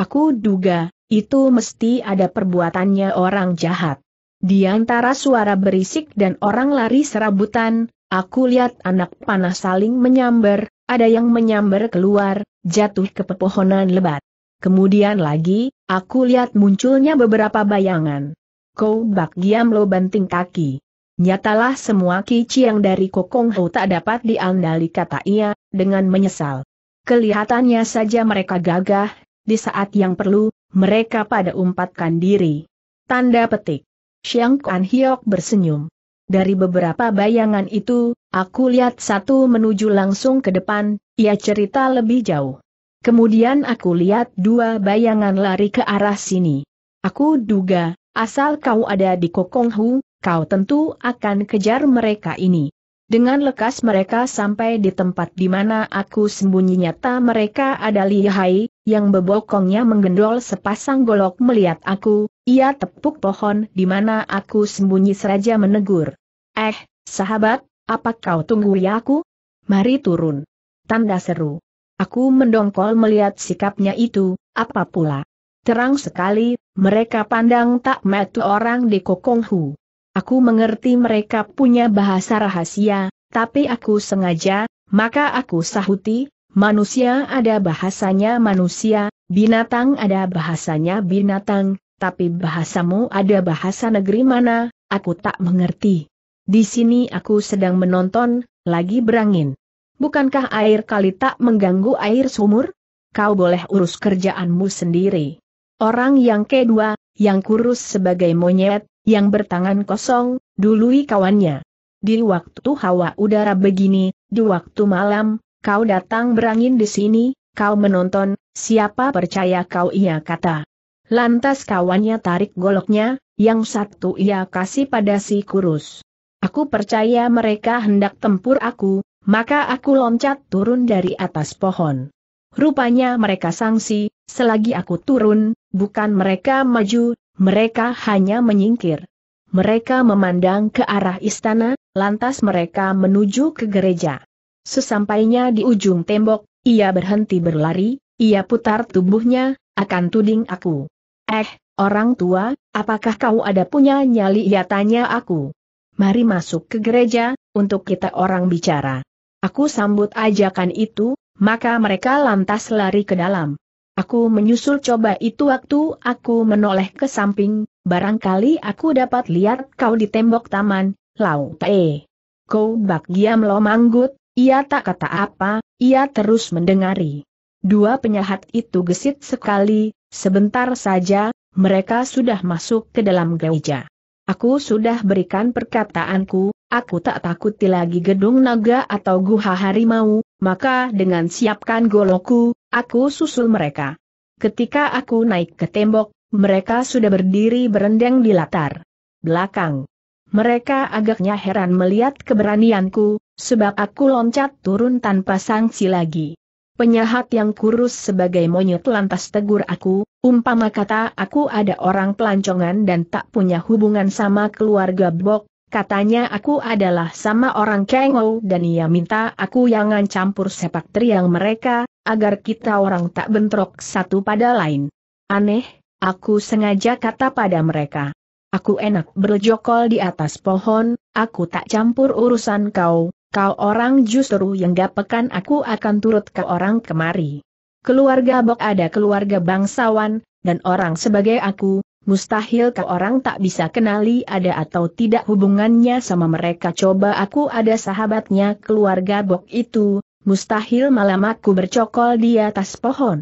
Aku duga, itu mesti ada perbuatannya orang jahat. Di antara suara berisik dan orang lari serabutan, aku lihat anak panah saling menyambar, ada yang menyambar keluar, jatuh ke pepohonan lebat. Kemudian lagi, aku lihat munculnya beberapa bayangan. Kau bak giam lo banting kaki. Nyatalah semua yang dari Kokong Ho tak dapat diandali kata ia, dengan menyesal. Kelihatannya saja mereka gagah, di saat yang perlu, mereka pada umpatkan diri. Tanda petik. Xiang Kuan Hiok bersenyum. Dari beberapa bayangan itu, aku lihat satu menuju langsung ke depan, ia cerita lebih jauh. Kemudian aku lihat dua bayangan lari ke arah sini. Aku duga, asal kau ada di Kokong Hu, kau tentu akan kejar mereka ini. Dengan lekas mereka sampai di tempat di mana aku sembunyi nyata mereka ada lihai, yang bebokongnya menggendol sepasang golok melihat aku, ia tepuk pohon di mana aku sembunyi seraja menegur. Eh, sahabat, apa kau tunggu ya aku? Mari turun. Tanda seru. Aku mendongkol melihat sikapnya itu, apa pula? Terang sekali, mereka pandang tak metu orang di Kokonghu. Aku mengerti mereka punya bahasa rahasia, tapi aku sengaja, maka aku sahuti, manusia ada bahasanya manusia, binatang ada bahasanya binatang, tapi bahasamu ada bahasa negeri mana, aku tak mengerti. Di sini aku sedang menonton, lagi berangin. Bukankah air kali tak mengganggu air sumur? Kau boleh urus kerjaanmu sendiri. Orang yang kedua, yang kurus sebagai monyet, yang bertangan kosong, dului kawannya. Di waktu hawa udara begini, di waktu malam, kau datang berangin di sini, kau menonton, siapa percaya kau ia kata. Lantas kawannya tarik goloknya, yang satu ia kasih pada si kurus. Aku percaya mereka hendak tempur aku, maka aku loncat turun dari atas pohon. Rupanya mereka sangsi, selagi aku turun, bukan mereka maju, mereka hanya menyingkir. Mereka memandang ke arah istana, lantas mereka menuju ke gereja. Sesampainya di ujung tembok, ia berhenti berlari, ia putar tubuhnya, akan tuding aku. Eh, orang tua, apakah kau ada punya nyali? Ia tanya aku. Mari masuk ke gereja, untuk kita orang bicara. Aku sambut ajakan itu, maka mereka lantas lari ke dalam. Aku menyusul coba itu waktu aku menoleh ke samping, barangkali aku dapat lihat kau di tembok taman, Lau Tae. Kau bak giam lo manggut, ia tak kata apa, ia terus mendengari. Dua penyahat itu gesit sekali, sebentar saja, mereka sudah masuk ke dalam gereja. Aku sudah berikan perkataanku, aku tak takuti lagi gedung naga atau guha harimau, maka dengan siapkan goloku, Aku susul mereka. Ketika aku naik ke tembok, mereka sudah berdiri berendang di latar belakang. Mereka agaknya heran melihat keberanianku, sebab aku loncat turun tanpa sanksi lagi. Penyahat yang kurus sebagai monyet lantas tegur aku, umpama kata aku ada orang pelancongan dan tak punya hubungan sama keluarga Bok, Katanya aku adalah sama orang Kengo dan ia minta aku jangan campur sepak teriang mereka, agar kita orang tak bentrok satu pada lain. Aneh, aku sengaja kata pada mereka. Aku enak berjokol di atas pohon, aku tak campur urusan kau, kau orang justru yang gak pekan aku akan turut ke orang kemari. Keluarga Bok ada keluarga bangsawan, dan orang sebagai aku, mustahil ke orang tak bisa kenali ada atau tidak hubungannya sama mereka coba aku ada sahabatnya keluarga Bok itu, mustahil malam aku bercokol di atas pohon.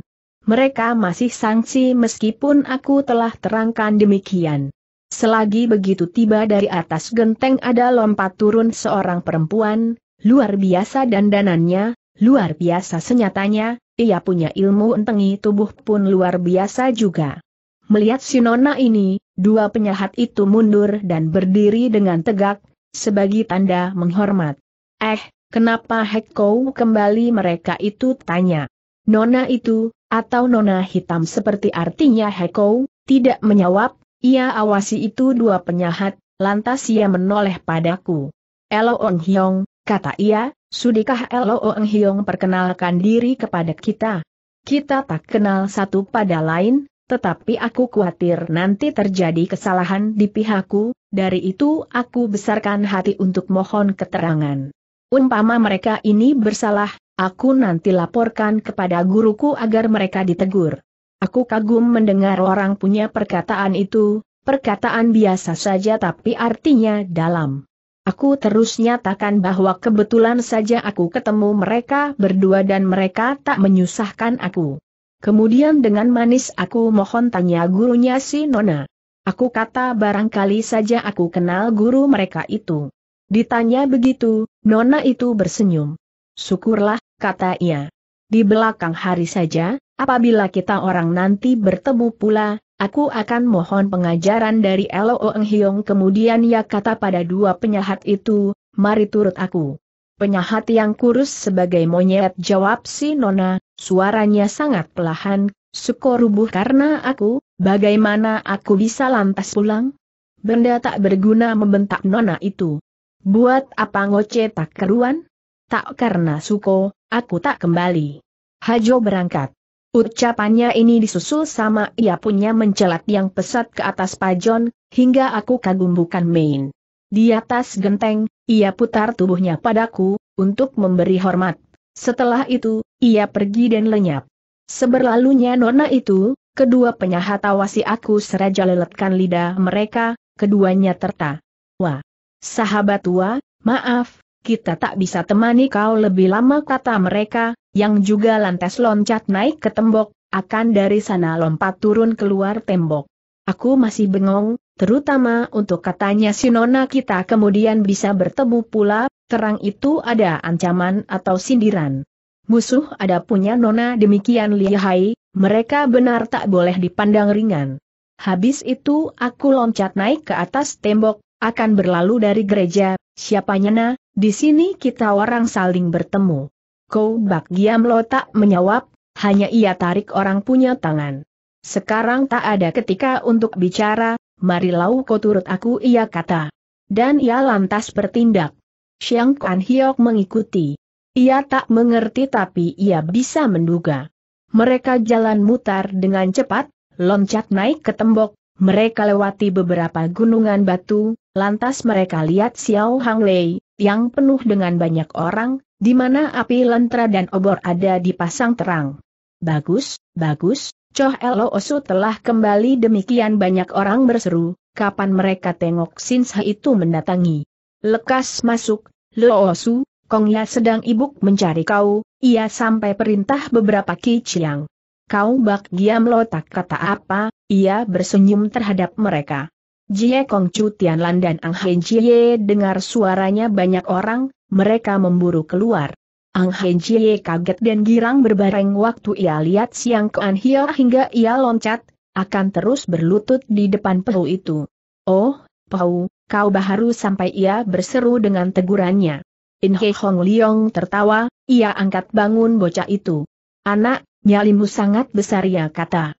Mereka masih sanksi meskipun aku telah terangkan demikian. Selagi begitu tiba dari atas genteng ada lompat turun seorang perempuan, luar biasa dandanannya, luar biasa senyatanya, ia punya ilmu entengi tubuh pun luar biasa juga. Melihat si nona ini, dua penyahat itu mundur dan berdiri dengan tegak, sebagai tanda menghormat. Eh, kenapa Hekou kembali mereka itu tanya. Nona itu, atau Nona hitam seperti artinya Hekou, tidak menjawab, ia awasi itu dua penyahat, lantas ia menoleh padaku. Elo Ong Hyong, kata ia, sudikah Elo Ong Hyong perkenalkan diri kepada kita? Kita tak kenal satu pada lain, tetapi aku khawatir nanti terjadi kesalahan di pihakku, dari itu aku besarkan hati untuk mohon keterangan. Umpama mereka ini bersalah, aku nanti laporkan kepada guruku agar mereka ditegur. Aku kagum mendengar orang punya perkataan itu, perkataan biasa saja tapi artinya dalam. Aku terus nyatakan bahwa kebetulan saja aku ketemu mereka berdua dan mereka tak menyusahkan aku. Kemudian dengan manis aku mohon tanya gurunya si Nona. Aku kata barangkali saja aku kenal guru mereka itu. Ditanya begitu, Nona itu bersenyum. Syukurlah, kata ia. Di belakang hari saja, apabila kita orang nanti bertemu pula, Aku akan mohon pengajaran dari Elo Oeng Hiong kemudian ia kata pada dua penyahat itu, mari turut aku penyahat yang kurus sebagai monyet jawab si Nona, suaranya sangat pelahan, suko rubuh karena aku, bagaimana aku bisa lantas pulang? Benda tak berguna membentak Nona itu. Buat apa ngoce tak keruan? Tak karena suko, aku tak kembali. Hajo berangkat. Ucapannya ini disusul sama ia punya mencelat yang pesat ke atas pajon, hingga aku kagum bukan main. Di atas genteng, ia putar tubuhnya padaku, untuk memberi hormat. Setelah itu, ia pergi dan lenyap. Seberlalunya nona itu, kedua penyahat awasi aku seraja leletkan lidah mereka, keduanya terta. Wah, sahabat tua, maaf, kita tak bisa temani kau lebih lama kata mereka, yang juga lantas loncat naik ke tembok, akan dari sana lompat turun keluar tembok. Aku masih bengong, Terutama untuk katanya si nona kita kemudian bisa bertemu pula, terang itu ada ancaman atau sindiran. Musuh ada punya Nona demikian lihai, mereka benar tak boleh dipandang ringan. Habis itu aku loncat naik ke atas tembok, akan berlalu dari gereja, siapa nyana, di sini kita orang saling bertemu. Kau bak giam lo tak menjawab, hanya ia tarik orang punya tangan. Sekarang tak ada ketika untuk bicara, Mari lau kau turut aku ia kata. Dan ia lantas bertindak. Xiang Kuan Hiok mengikuti. Ia tak mengerti tapi ia bisa menduga. Mereka jalan mutar dengan cepat, loncat naik ke tembok, mereka lewati beberapa gunungan batu, lantas mereka lihat Xiao Hang Lei, yang penuh dengan banyak orang, di mana api lentera dan obor ada dipasang terang. Bagus, bagus, Elo Osu telah kembali demikian banyak orang berseru, kapan mereka tengok Sinsa itu mendatangi. Lekas masuk, Loosu, Kongya sedang ibuk mencari kau, ia sampai perintah beberapa kiciang. Kau bak giam tak kata apa, ia bersenyum terhadap mereka. Jie Kong Chu Tianlan dan Ang Hen Jie dengar suaranya banyak orang, mereka memburu keluar. Ang Hen Jie kaget dan girang berbareng waktu ia lihat Siang Kuan Hio hingga ia loncat, akan terus berlutut di depan Pau itu. Oh, Pau, kau baharu sampai ia berseru dengan tegurannya. In He Hong Leong tertawa, ia angkat bangun bocah itu. Anak, nyalimu sangat besar ya kata.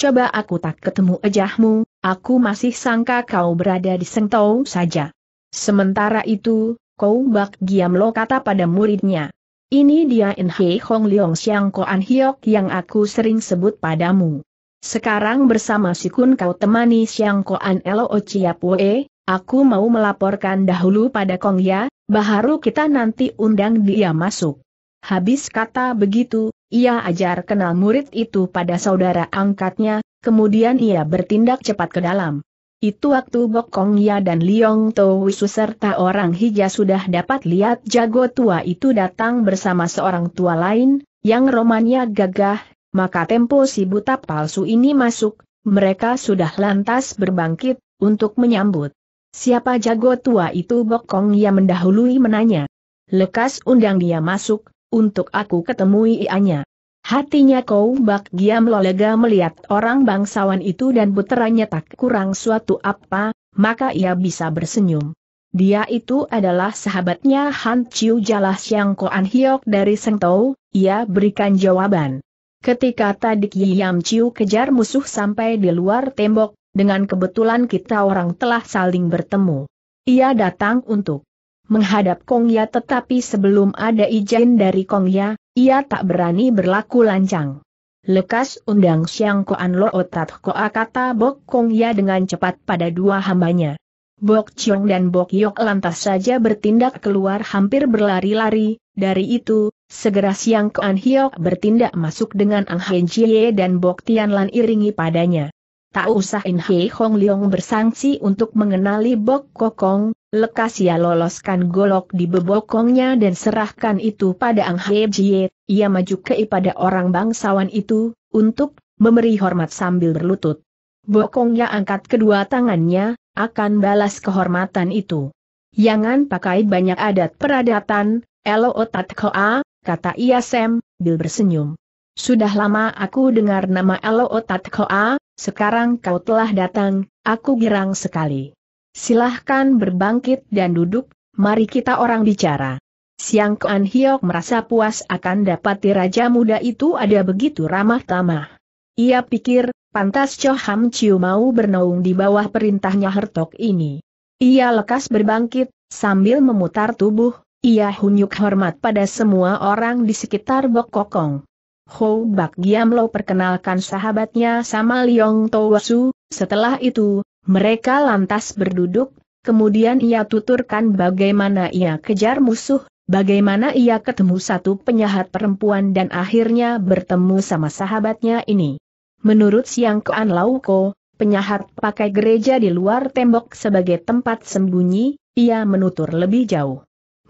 Coba aku tak ketemu ejahmu, aku masih sangka kau berada di Sengtou saja. Sementara itu, kau bak giam lo kata pada muridnya. Ini dia In Hei Hong Leong Xiang Koan Hiok yang aku sering sebut padamu. Sekarang bersama si Kun kau temani Xiang Koan Lo Chia Pue, aku mau melaporkan dahulu pada Kong Ya, baharu kita nanti undang dia masuk. Habis kata begitu, ia ajar kenal murid itu pada saudara angkatnya, kemudian ia bertindak cepat ke dalam. Itu waktu Bokong Ya dan Liong Wisu serta orang hija sudah dapat lihat jago tua itu datang bersama seorang tua lain, yang romannya gagah, maka tempo si buta palsu ini masuk, mereka sudah lantas berbangkit, untuk menyambut. Siapa jago tua itu Bokong Ya mendahului menanya. Lekas undang dia masuk, untuk aku ketemui ianya. Hatinya kau bak giam lolega melihat orang bangsawan itu dan puteranya tak kurang suatu apa, maka ia bisa bersenyum. Dia itu adalah sahabatnya Han Chiu Jalah Siang Koan Hiok dari Tau, ia berikan jawaban. Ketika tadi Yam Chiu kejar musuh sampai di luar tembok, dengan kebetulan kita orang telah saling bertemu. Ia datang untuk menghadap Kong Ya, tetapi sebelum ada izin dari Kong Ya, ia tak berani berlaku lancang. Lekas undang Siang Koan Lo Otat Koa kata Bok Kong Ya dengan cepat pada dua hambanya. Bok Chiong dan Bok Yok lantas saja bertindak keluar hampir berlari-lari, dari itu, segera Siang Koan Hiok bertindak masuk dengan Ang Hen Jie dan Bok Tian Lan iringi padanya tak usah In Hei Hong Leong bersangsi untuk mengenali Bok Kokong, Lekas ia loloskan golok di bebokongnya dan serahkan itu pada Ang Hei Jie, ia maju ke pada orang bangsawan itu, untuk memberi hormat sambil berlutut. Bokongnya angkat kedua tangannya, akan balas kehormatan itu. Jangan pakai banyak adat peradatan, Elo otat koa, kata ia Sam, Bill bersenyum. Sudah lama aku dengar nama Elo Koa, sekarang kau telah datang, aku girang sekali. Silahkan berbangkit dan duduk, mari kita orang bicara. Siang Kuan Hiok merasa puas akan dapati raja muda itu ada begitu ramah tamah. Ia pikir, pantas Cho Ham Chiu mau bernaung di bawah perintahnya Hertok ini. Ia lekas berbangkit, sambil memutar tubuh, ia hunyuk hormat pada semua orang di sekitar Bok Kokong. Hou Bak Giamlo perkenalkan sahabatnya sama Liong Towasu, setelah itu, mereka lantas berduduk, kemudian ia tuturkan bagaimana ia kejar musuh, bagaimana ia ketemu satu penyahat perempuan dan akhirnya bertemu sama sahabatnya ini. Menurut Siang Kuan Lauko, penyahat pakai gereja di luar tembok sebagai tempat sembunyi, ia menutur lebih jauh.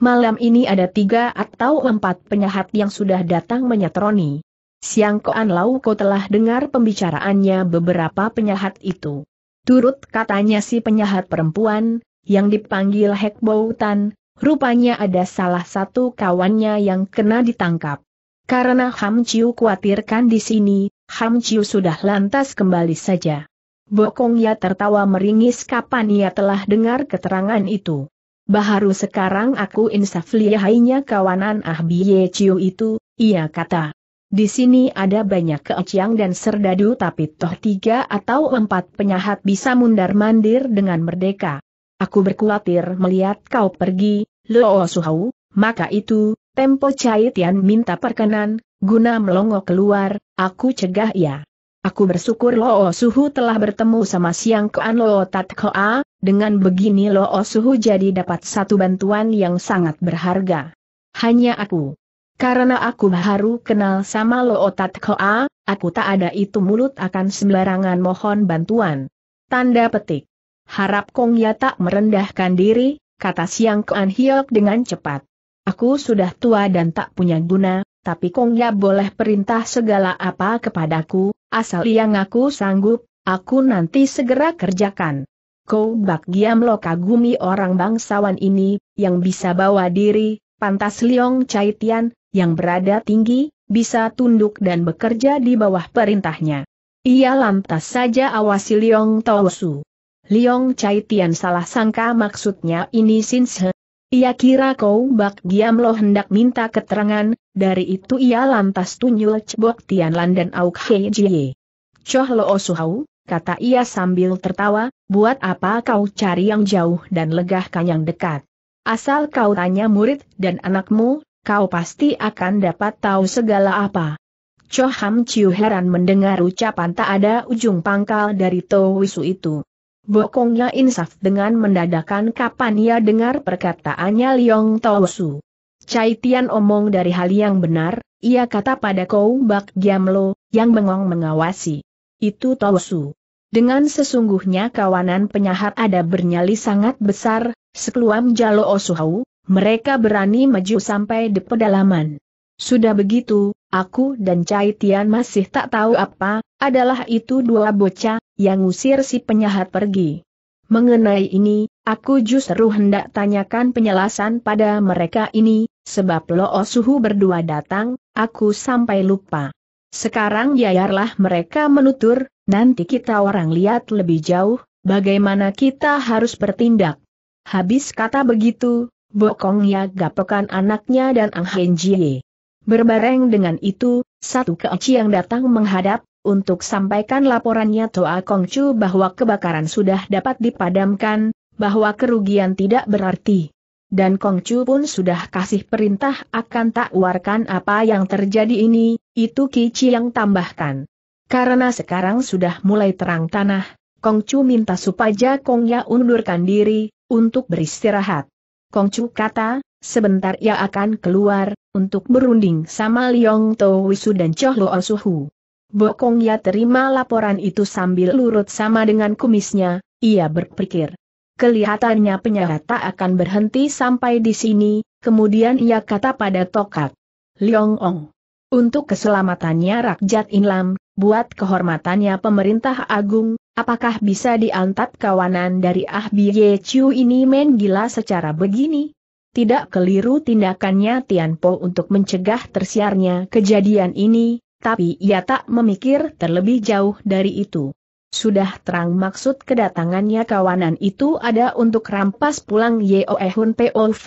Malam ini ada tiga atau empat penyahat yang sudah datang menyetroni. Siang Koan Ko telah dengar pembicaraannya beberapa penyahat itu. Turut katanya si penyahat perempuan, yang dipanggil Hek Boutan, rupanya ada salah satu kawannya yang kena ditangkap. Karena Ham Chiu khawatirkan di sini, Ham Chiu sudah lantas kembali saja. Bokong ya tertawa meringis kapan ia telah dengar keterangan itu. Baharu sekarang aku insaf lihainya kawanan Ah Bie Chiu itu, ia kata. Di sini ada banyak keociang dan serdadu tapi toh tiga atau empat penyahat bisa mundar-mandir dengan merdeka. Aku berkhawatir melihat kau pergi, Loo Suhau, maka itu, Tempo Cai Tian minta perkenan, guna melongo keluar, aku cegah ya. Aku bersyukur Loo Suhu telah bertemu sama Siang Kean Loo Tat Koa, dengan begini Loo Suhu jadi dapat satu bantuan yang sangat berharga. Hanya aku. Karena aku baru kenal sama lo otat koa, aku tak ada itu mulut akan sembarangan mohon bantuan. Tanda petik. Harap Kong Ya tak merendahkan diri, kata Siang Kuan Hiok dengan cepat. Aku sudah tua dan tak punya guna, tapi Kong Ya boleh perintah segala apa kepadaku, asal yang aku sanggup, aku nanti segera kerjakan. Kau bak giam lo kagumi orang bangsawan ini, yang bisa bawa diri, pantas Liong Tian, yang berada tinggi, bisa tunduk dan bekerja di bawah perintahnya. Ia lantas saja awasi Liong Tosu. Liong Caitian salah sangka maksudnya ini sinshe. Ia kira kau bak Giam Lo hendak minta keterangan, dari itu ia lantas tunjul cebok Tian Lan dan Auk Hei Jie. Coh Lo Suhau, kata ia sambil tertawa, buat apa kau cari yang jauh dan legahkan yang dekat. Asal kau tanya murid dan anakmu, kau pasti akan dapat tahu segala apa. Cho Ham Chiu heran mendengar ucapan tak ada ujung pangkal dari To Wisu itu. Bokongnya insaf dengan mendadakan kapan ia dengar perkataannya Liong To Su. Cai Tian omong dari hal yang benar, ia kata pada Kou Bak Lo yang bengong mengawasi. Itu To Su. Dengan sesungguhnya kawanan penyahar ada bernyali sangat besar, sekeluam Jalo Osuhau, mereka berani maju sampai di pedalaman. Sudah begitu, aku dan Cai Tian masih tak tahu apa, adalah itu dua bocah, yang usir si penyahat pergi. Mengenai ini, aku justru hendak tanyakan penjelasan pada mereka ini, sebab Loo Suhu berdua datang, aku sampai lupa. Sekarang yayarlah mereka menutur, nanti kita orang lihat lebih jauh, bagaimana kita harus bertindak. Habis kata begitu, Bokong Ya gapekan anaknya dan Ang Hen Jie. Berbareng dengan itu, satu keoci yang datang menghadap, untuk sampaikan laporannya Toa Kongcu bahwa kebakaran sudah dapat dipadamkan, bahwa kerugian tidak berarti. Dan Kongcu pun sudah kasih perintah akan tak takwarkan apa yang terjadi ini, itu Kici yang tambahkan. Karena sekarang sudah mulai terang tanah, Kongcu minta supaya Kongya undurkan diri, untuk beristirahat. Kongcu kata, sebentar ia akan keluar, untuk berunding sama Liong To Wisu dan Choh Lo Osuhu. Bokong ya terima laporan itu sambil lurut sama dengan kumisnya, ia berpikir. Kelihatannya penyahat tak akan berhenti sampai di sini, kemudian ia kata pada Tokat, Liong Ong. Untuk keselamatannya rakyat Inlam, buat kehormatannya pemerintah agung, apakah bisa diantap kawanan dari Ah Biye Chiu ini main gila secara begini? Tidak keliru tindakannya Tianpo untuk mencegah tersiarnya kejadian ini, tapi ia tak memikir terlebih jauh dari itu. Sudah terang maksud kedatangannya kawanan itu ada untuk rampas pulang Yeoe Hun POV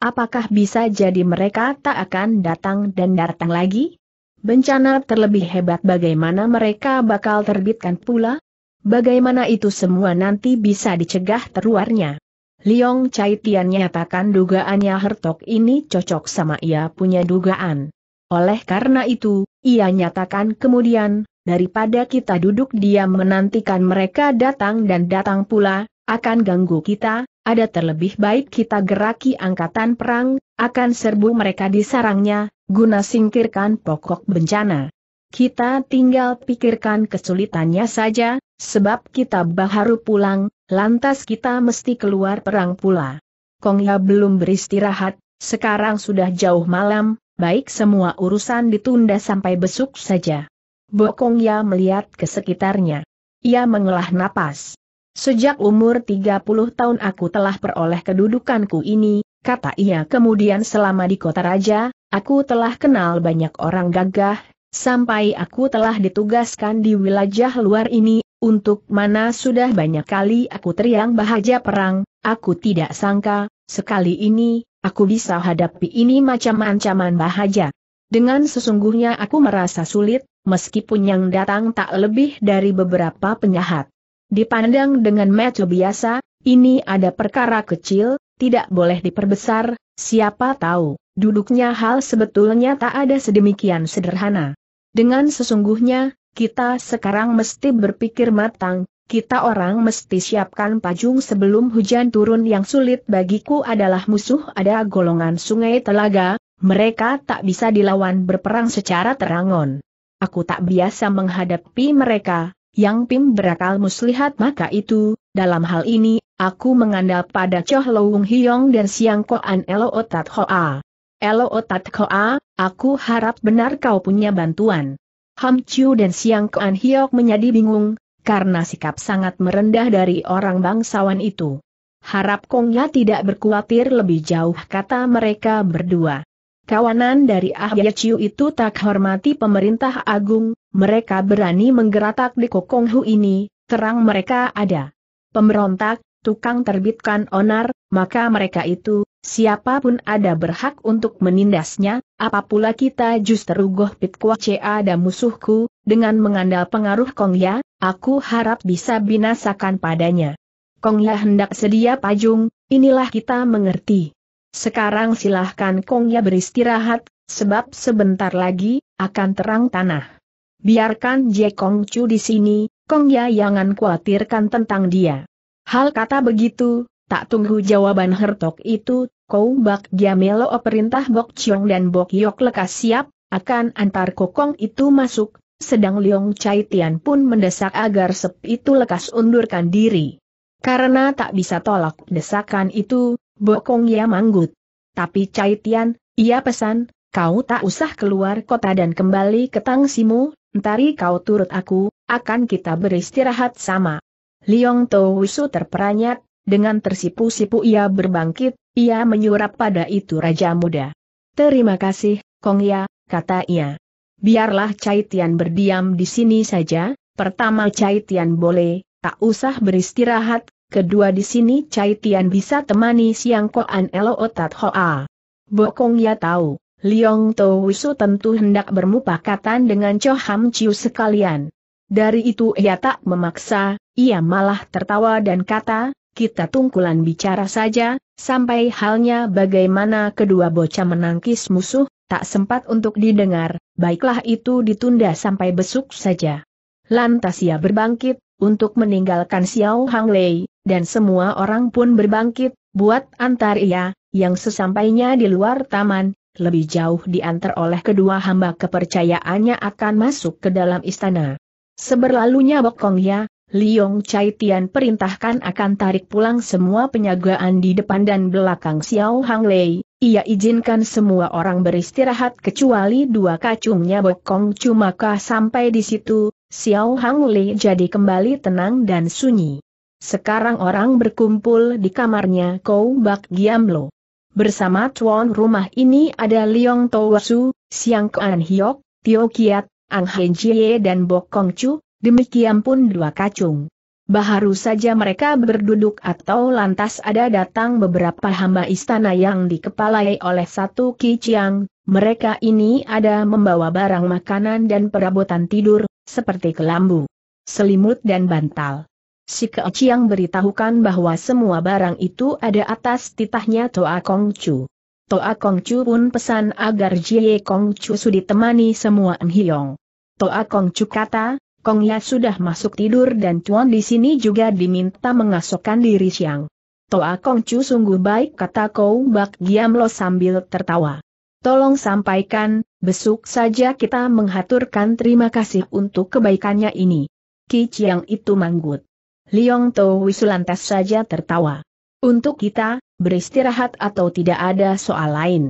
Apakah bisa jadi mereka tak akan datang dan datang lagi? Bencana terlebih hebat bagaimana mereka bakal terbitkan pula? Bagaimana itu semua nanti bisa dicegah teruarnya? Liong Chai Tian nyatakan dugaannya Hertok ini cocok sama ia punya dugaan. Oleh karena itu, ia nyatakan kemudian, daripada kita duduk diam menantikan mereka datang dan datang pula, akan ganggu kita, ada terlebih baik kita geraki angkatan perang, akan serbu mereka di sarangnya, guna singkirkan pokok bencana. Kita tinggal pikirkan kesulitannya saja, sebab kita baharu pulang, lantas kita mesti keluar perang pula. Kongya belum beristirahat, sekarang sudah jauh malam, baik semua urusan ditunda sampai besok saja. Bokongya melihat ke sekitarnya. Ia mengelah napas. Sejak umur 30 tahun aku telah peroleh kedudukanku ini, kata ia kemudian selama di kota raja, Aku telah kenal banyak orang gagah, sampai aku telah ditugaskan di wilayah luar ini, untuk mana sudah banyak kali aku teriang bahaja perang, aku tidak sangka, sekali ini, aku bisa hadapi ini macam ancaman bahaja. Dengan sesungguhnya aku merasa sulit, meskipun yang datang tak lebih dari beberapa penjahat. Dipandang dengan mata biasa, ini ada perkara kecil, tidak boleh diperbesar, siapa tahu, duduknya hal sebetulnya tak ada sedemikian sederhana. Dengan sesungguhnya, kita sekarang mesti berpikir matang, kita orang mesti siapkan pajung sebelum hujan turun yang sulit bagiku adalah musuh ada golongan sungai telaga, mereka tak bisa dilawan berperang secara terangon. Aku tak biasa menghadapi mereka, yang pim berakal muslihat maka itu, dalam hal ini, aku mengandal pada Choh Loong Hiong dan Siang Koan Elo Otat Hoa. Elo Otat Hoa, aku harap benar kau punya bantuan. Ham Chiu dan Siang Koan Hiok menjadi bingung, karena sikap sangat merendah dari orang bangsawan itu. Harap Kongnya tidak berkuatir lebih jauh kata mereka berdua. Kawanan dari Ah Ahya Chiu itu tak hormati pemerintah agung, mereka berani menggeratak di Hu ini, terang mereka ada pemberontak, tukang terbitkan onar, maka mereka itu, siapapun ada berhak untuk menindasnya, apapula kita justru goh cea ada musuhku, dengan mengandal pengaruh Kong Ya, aku harap bisa binasakan padanya. Kong Ya hendak sedia pajung, inilah kita mengerti. Sekarang silahkan Kong Ya beristirahat, sebab sebentar lagi, akan terang tanah. Biarkan Jekong Chu di sini, Kong Ya jangan khawatirkan tentang dia. Hal kata begitu, tak tunggu jawaban Hertok itu, Kau Bak Giamelo perintah Bok Chiong dan Bok Yok lekas siap, akan antar kokong itu masuk, sedang Leong Chai Tian pun mendesak agar Sep itu lekas undurkan diri. Karena tak bisa tolak desakan itu, Bokong Ya manggut. Tapi Chai Tian, ia pesan, kau tak usah keluar kota dan kembali ke Tangsimu, entari kau turut aku, akan kita beristirahat sama. Liong Wisu terperanyat, dengan tersipu-sipu ia berbangkit, ia menyurap pada itu Raja Muda. Terima kasih, Kong Ya, kata ia. Biarlah Cai Tian berdiam di sini saja, pertama Cai Tian boleh, tak usah beristirahat, kedua di sini Cai Tian bisa temani Siang Koan Elo Otat Hoa. Bokong Ya tahu, Liong Wisu tentu hendak bermupakatan dengan Cho Ham Chiu sekalian. Dari itu ia tak memaksa, ia malah tertawa dan kata, kita tungkulan bicara saja, sampai halnya bagaimana kedua bocah menangkis musuh, tak sempat untuk didengar, baiklah itu ditunda sampai besuk saja. Lantas ia berbangkit, untuk meninggalkan Xiao Hang Lei, dan semua orang pun berbangkit, buat antar ia, yang sesampainya di luar taman, lebih jauh diantar oleh kedua hamba kepercayaannya akan masuk ke dalam istana. Seberlalunya bokongnya, Liong Chai Tian perintahkan akan tarik pulang semua penyagaan di depan dan belakang Xiao Hang Lei, ia izinkan semua orang beristirahat kecuali dua kacungnya bokong cuma kah sampai di situ, Xiao Hang Lei jadi kembali tenang dan sunyi. Sekarang orang berkumpul di kamarnya Kou Bak Lo. Bersama tuan rumah ini ada Liong Su, Siang Kuan Hiok, Tio Kiat, Ang Hen Jie dan Bok Kong Chu, demikian pun dua kacung. Baharu saja mereka berduduk atau lantas ada datang beberapa hamba istana yang dikepalai oleh satu kiciang, mereka ini ada membawa barang makanan dan perabotan tidur, seperti kelambu, selimut dan bantal. Si kiciang beritahukan bahwa semua barang itu ada atas titahnya Toa Kongcu. Toa Chu pun pesan agar Jie Kong Chu su temani semua Em Hiong. Toa Chu kata, Kong Ya sudah masuk tidur dan Chuan di sini juga diminta mengasokkan diri siang. Toa Chu sungguh baik kata Kou Bak Giam Lo sambil tertawa. Tolong sampaikan, besok saja kita menghaturkan terima kasih untuk kebaikannya ini. Ki Chiang itu manggut. Liong To Wisulantas saja tertawa. Untuk kita, beristirahat atau tidak ada soal lain.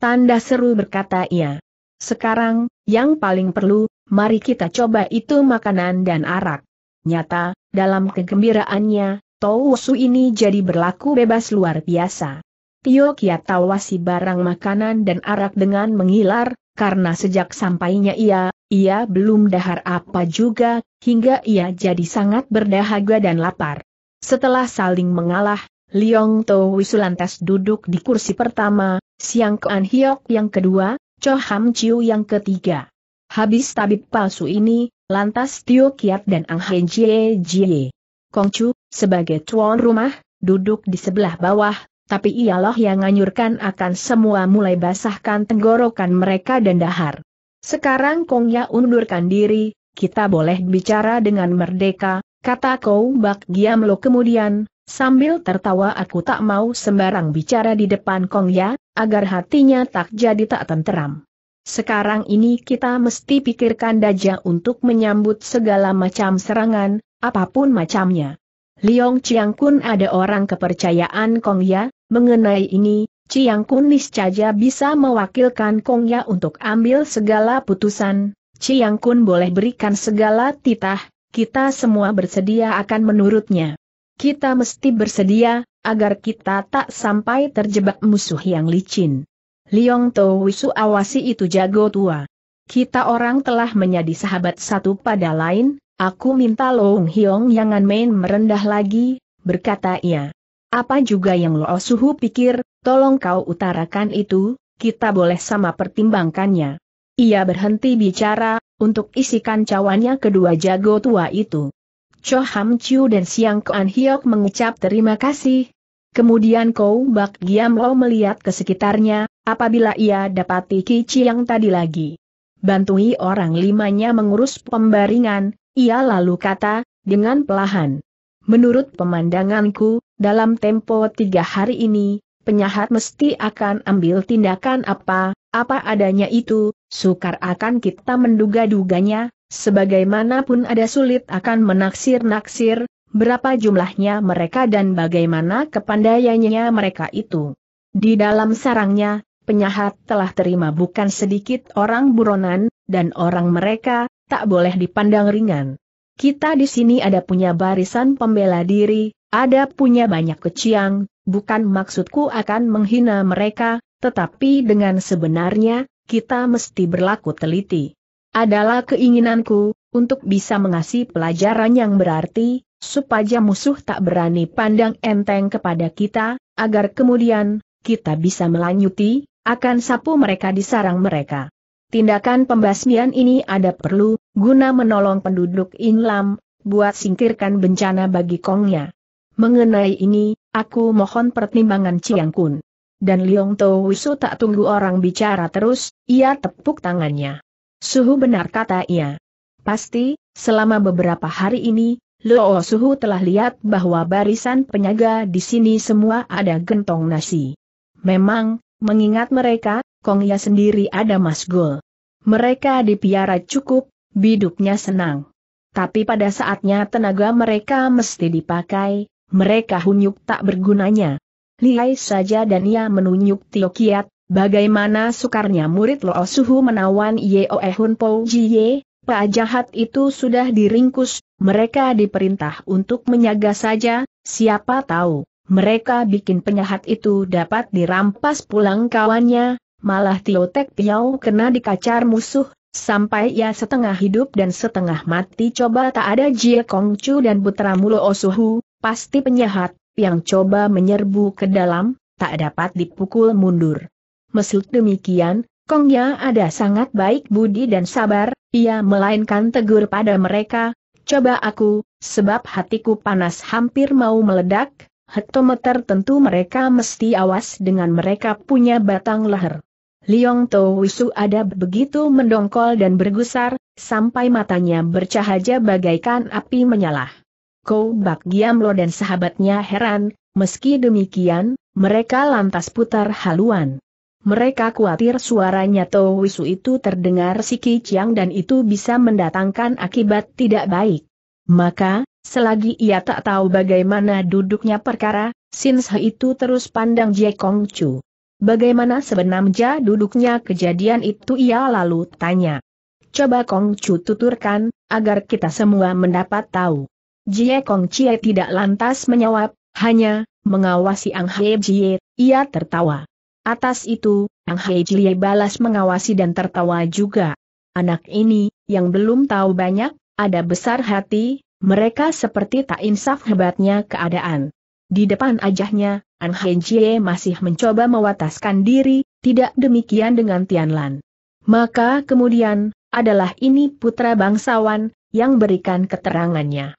Tanda seru berkata ia. Sekarang, yang paling perlu, mari kita coba itu makanan dan arak. Nyata, dalam kegembiraannya, Wusu ini jadi berlaku bebas luar biasa. Tio Kia tawasi barang makanan dan arak dengan mengilar, karena sejak sampainya ia, ia belum dahar apa juga, hingga ia jadi sangat berdahaga dan lapar. Setelah saling mengalah, Liong To lantas duduk di kursi pertama, Siang Kean Hiok yang kedua, Cho Ham Chiu yang ketiga. Habis tabib palsu ini, lantas Tio Kiat dan Ang Hen Jie Jie. Kong Chu, sebagai tuan rumah, duduk di sebelah bawah, tapi ialah yang nganyurkan akan semua mulai basahkan tenggorokan mereka dan dahar. Sekarang Kong Ya undurkan diri, kita boleh bicara dengan merdeka, kata Kou Bak Giam Lo kemudian, Sambil tertawa aku tak mau sembarang bicara di depan Kong Ya, agar hatinya tak jadi tak tenteram. Sekarang ini kita mesti pikirkan daja untuk menyambut segala macam serangan, apapun macamnya. Liong Chiang Kun ada orang kepercayaan Kong Ya, mengenai ini, Chiang Kun niscaya bisa mewakilkan Kong Ya untuk ambil segala putusan, Chiang Kun boleh berikan segala titah, kita semua bersedia akan menurutnya kita mesti bersedia, agar kita tak sampai terjebak musuh yang licin. Liong To Wisu awasi itu jago tua. Kita orang telah menjadi sahabat satu pada lain, aku minta Long Hiong jangan main merendah lagi, berkata ia. Apa juga yang Lo Suhu pikir, tolong kau utarakan itu, kita boleh sama pertimbangkannya. Ia berhenti bicara, untuk isikan cawannya kedua jago tua itu. Cho Ham Chiu dan Siang Kuan Hiok mengucap terima kasih. Kemudian Kou Bak Giam Lo melihat ke sekitarnya, apabila ia dapati Ki Chiang tadi lagi. Bantui orang limanya mengurus pembaringan, ia lalu kata, dengan pelahan. Menurut pemandanganku, dalam tempo tiga hari ini, penyahat mesti akan ambil tindakan apa, apa adanya itu, sukar akan kita menduga-duganya, Sebagaimanapun ada sulit akan menaksir-naksir, berapa jumlahnya mereka dan bagaimana kepandaiannya mereka itu. Di dalam sarangnya, penyahat telah terima bukan sedikit orang buronan, dan orang mereka, tak boleh dipandang ringan. Kita di sini ada punya barisan pembela diri, ada punya banyak keciang, bukan maksudku akan menghina mereka, tetapi dengan sebenarnya, kita mesti berlaku teliti adalah keinginanku, untuk bisa mengasih pelajaran yang berarti, supaya musuh tak berani pandang enteng kepada kita, agar kemudian, kita bisa melanjuti, akan sapu mereka di sarang mereka. Tindakan pembasmian ini ada perlu, guna menolong penduduk Inlam, buat singkirkan bencana bagi Kongnya. Mengenai ini, aku mohon pertimbangan Chiang Kun. Dan Liong Wisu tak tunggu orang bicara terus, ia tepuk tangannya. Suhu benar kata ia. Pasti, selama beberapa hari ini, Luo Suhu telah lihat bahwa barisan penyaga di sini semua ada gentong nasi. Memang, mengingat mereka, Kongya sendiri ada mas masgul. Mereka dipiara cukup, biduknya senang. Tapi pada saatnya tenaga mereka mesti dipakai, mereka hunyuk tak bergunanya. Lihai saja dan ia menunjuk Tio Kiat, Bagaimana sukarnya murid Lo Suhu menawan Yeoe Hun Po Jiye, Pak jahat itu sudah diringkus, mereka diperintah untuk menyaga saja, siapa tahu, mereka bikin penyahat itu dapat dirampas pulang kawannya, malah Tio Tek Piau kena dikacar musuh, sampai ia setengah hidup dan setengah mati coba tak ada Jie Kongcu dan putra Mulo Osuhu, pasti penyahat, yang coba menyerbu ke dalam, tak dapat dipukul mundur. Mesut demikian, Kongnya ada sangat baik budi dan sabar, ia melainkan tegur pada mereka, coba aku, sebab hatiku panas hampir mau meledak, hektometer tentu mereka mesti awas dengan mereka punya batang leher. Liong To Wisu ada begitu mendongkol dan bergusar, sampai matanya bercahaja bagaikan api menyala. Kou Bak Giamlo dan sahabatnya heran, meski demikian, mereka lantas putar haluan. Mereka khawatir suaranya Towisu itu terdengar si Kiciang dan itu bisa mendatangkan akibat tidak baik. Maka, selagi ia tak tahu bagaimana duduknya perkara, Se itu terus pandang Jie Kong Chu. Bagaimana sebenarnya duduknya kejadian itu ia lalu tanya. Coba Kong Chu tuturkan, agar kita semua mendapat tahu. Jie Kong Chie tidak lantas menjawab, hanya mengawasi Ang Hei Jie, ia tertawa. Atas itu, Ang Hei Jie balas mengawasi dan tertawa juga. Anak ini, yang belum tahu banyak, ada besar hati, mereka seperti tak insaf hebatnya keadaan. Di depan ajahnya, ang Hei Jie masih mencoba mewataskan diri, tidak demikian dengan Tianlan. Maka kemudian, adalah ini putra bangsawan, yang berikan keterangannya.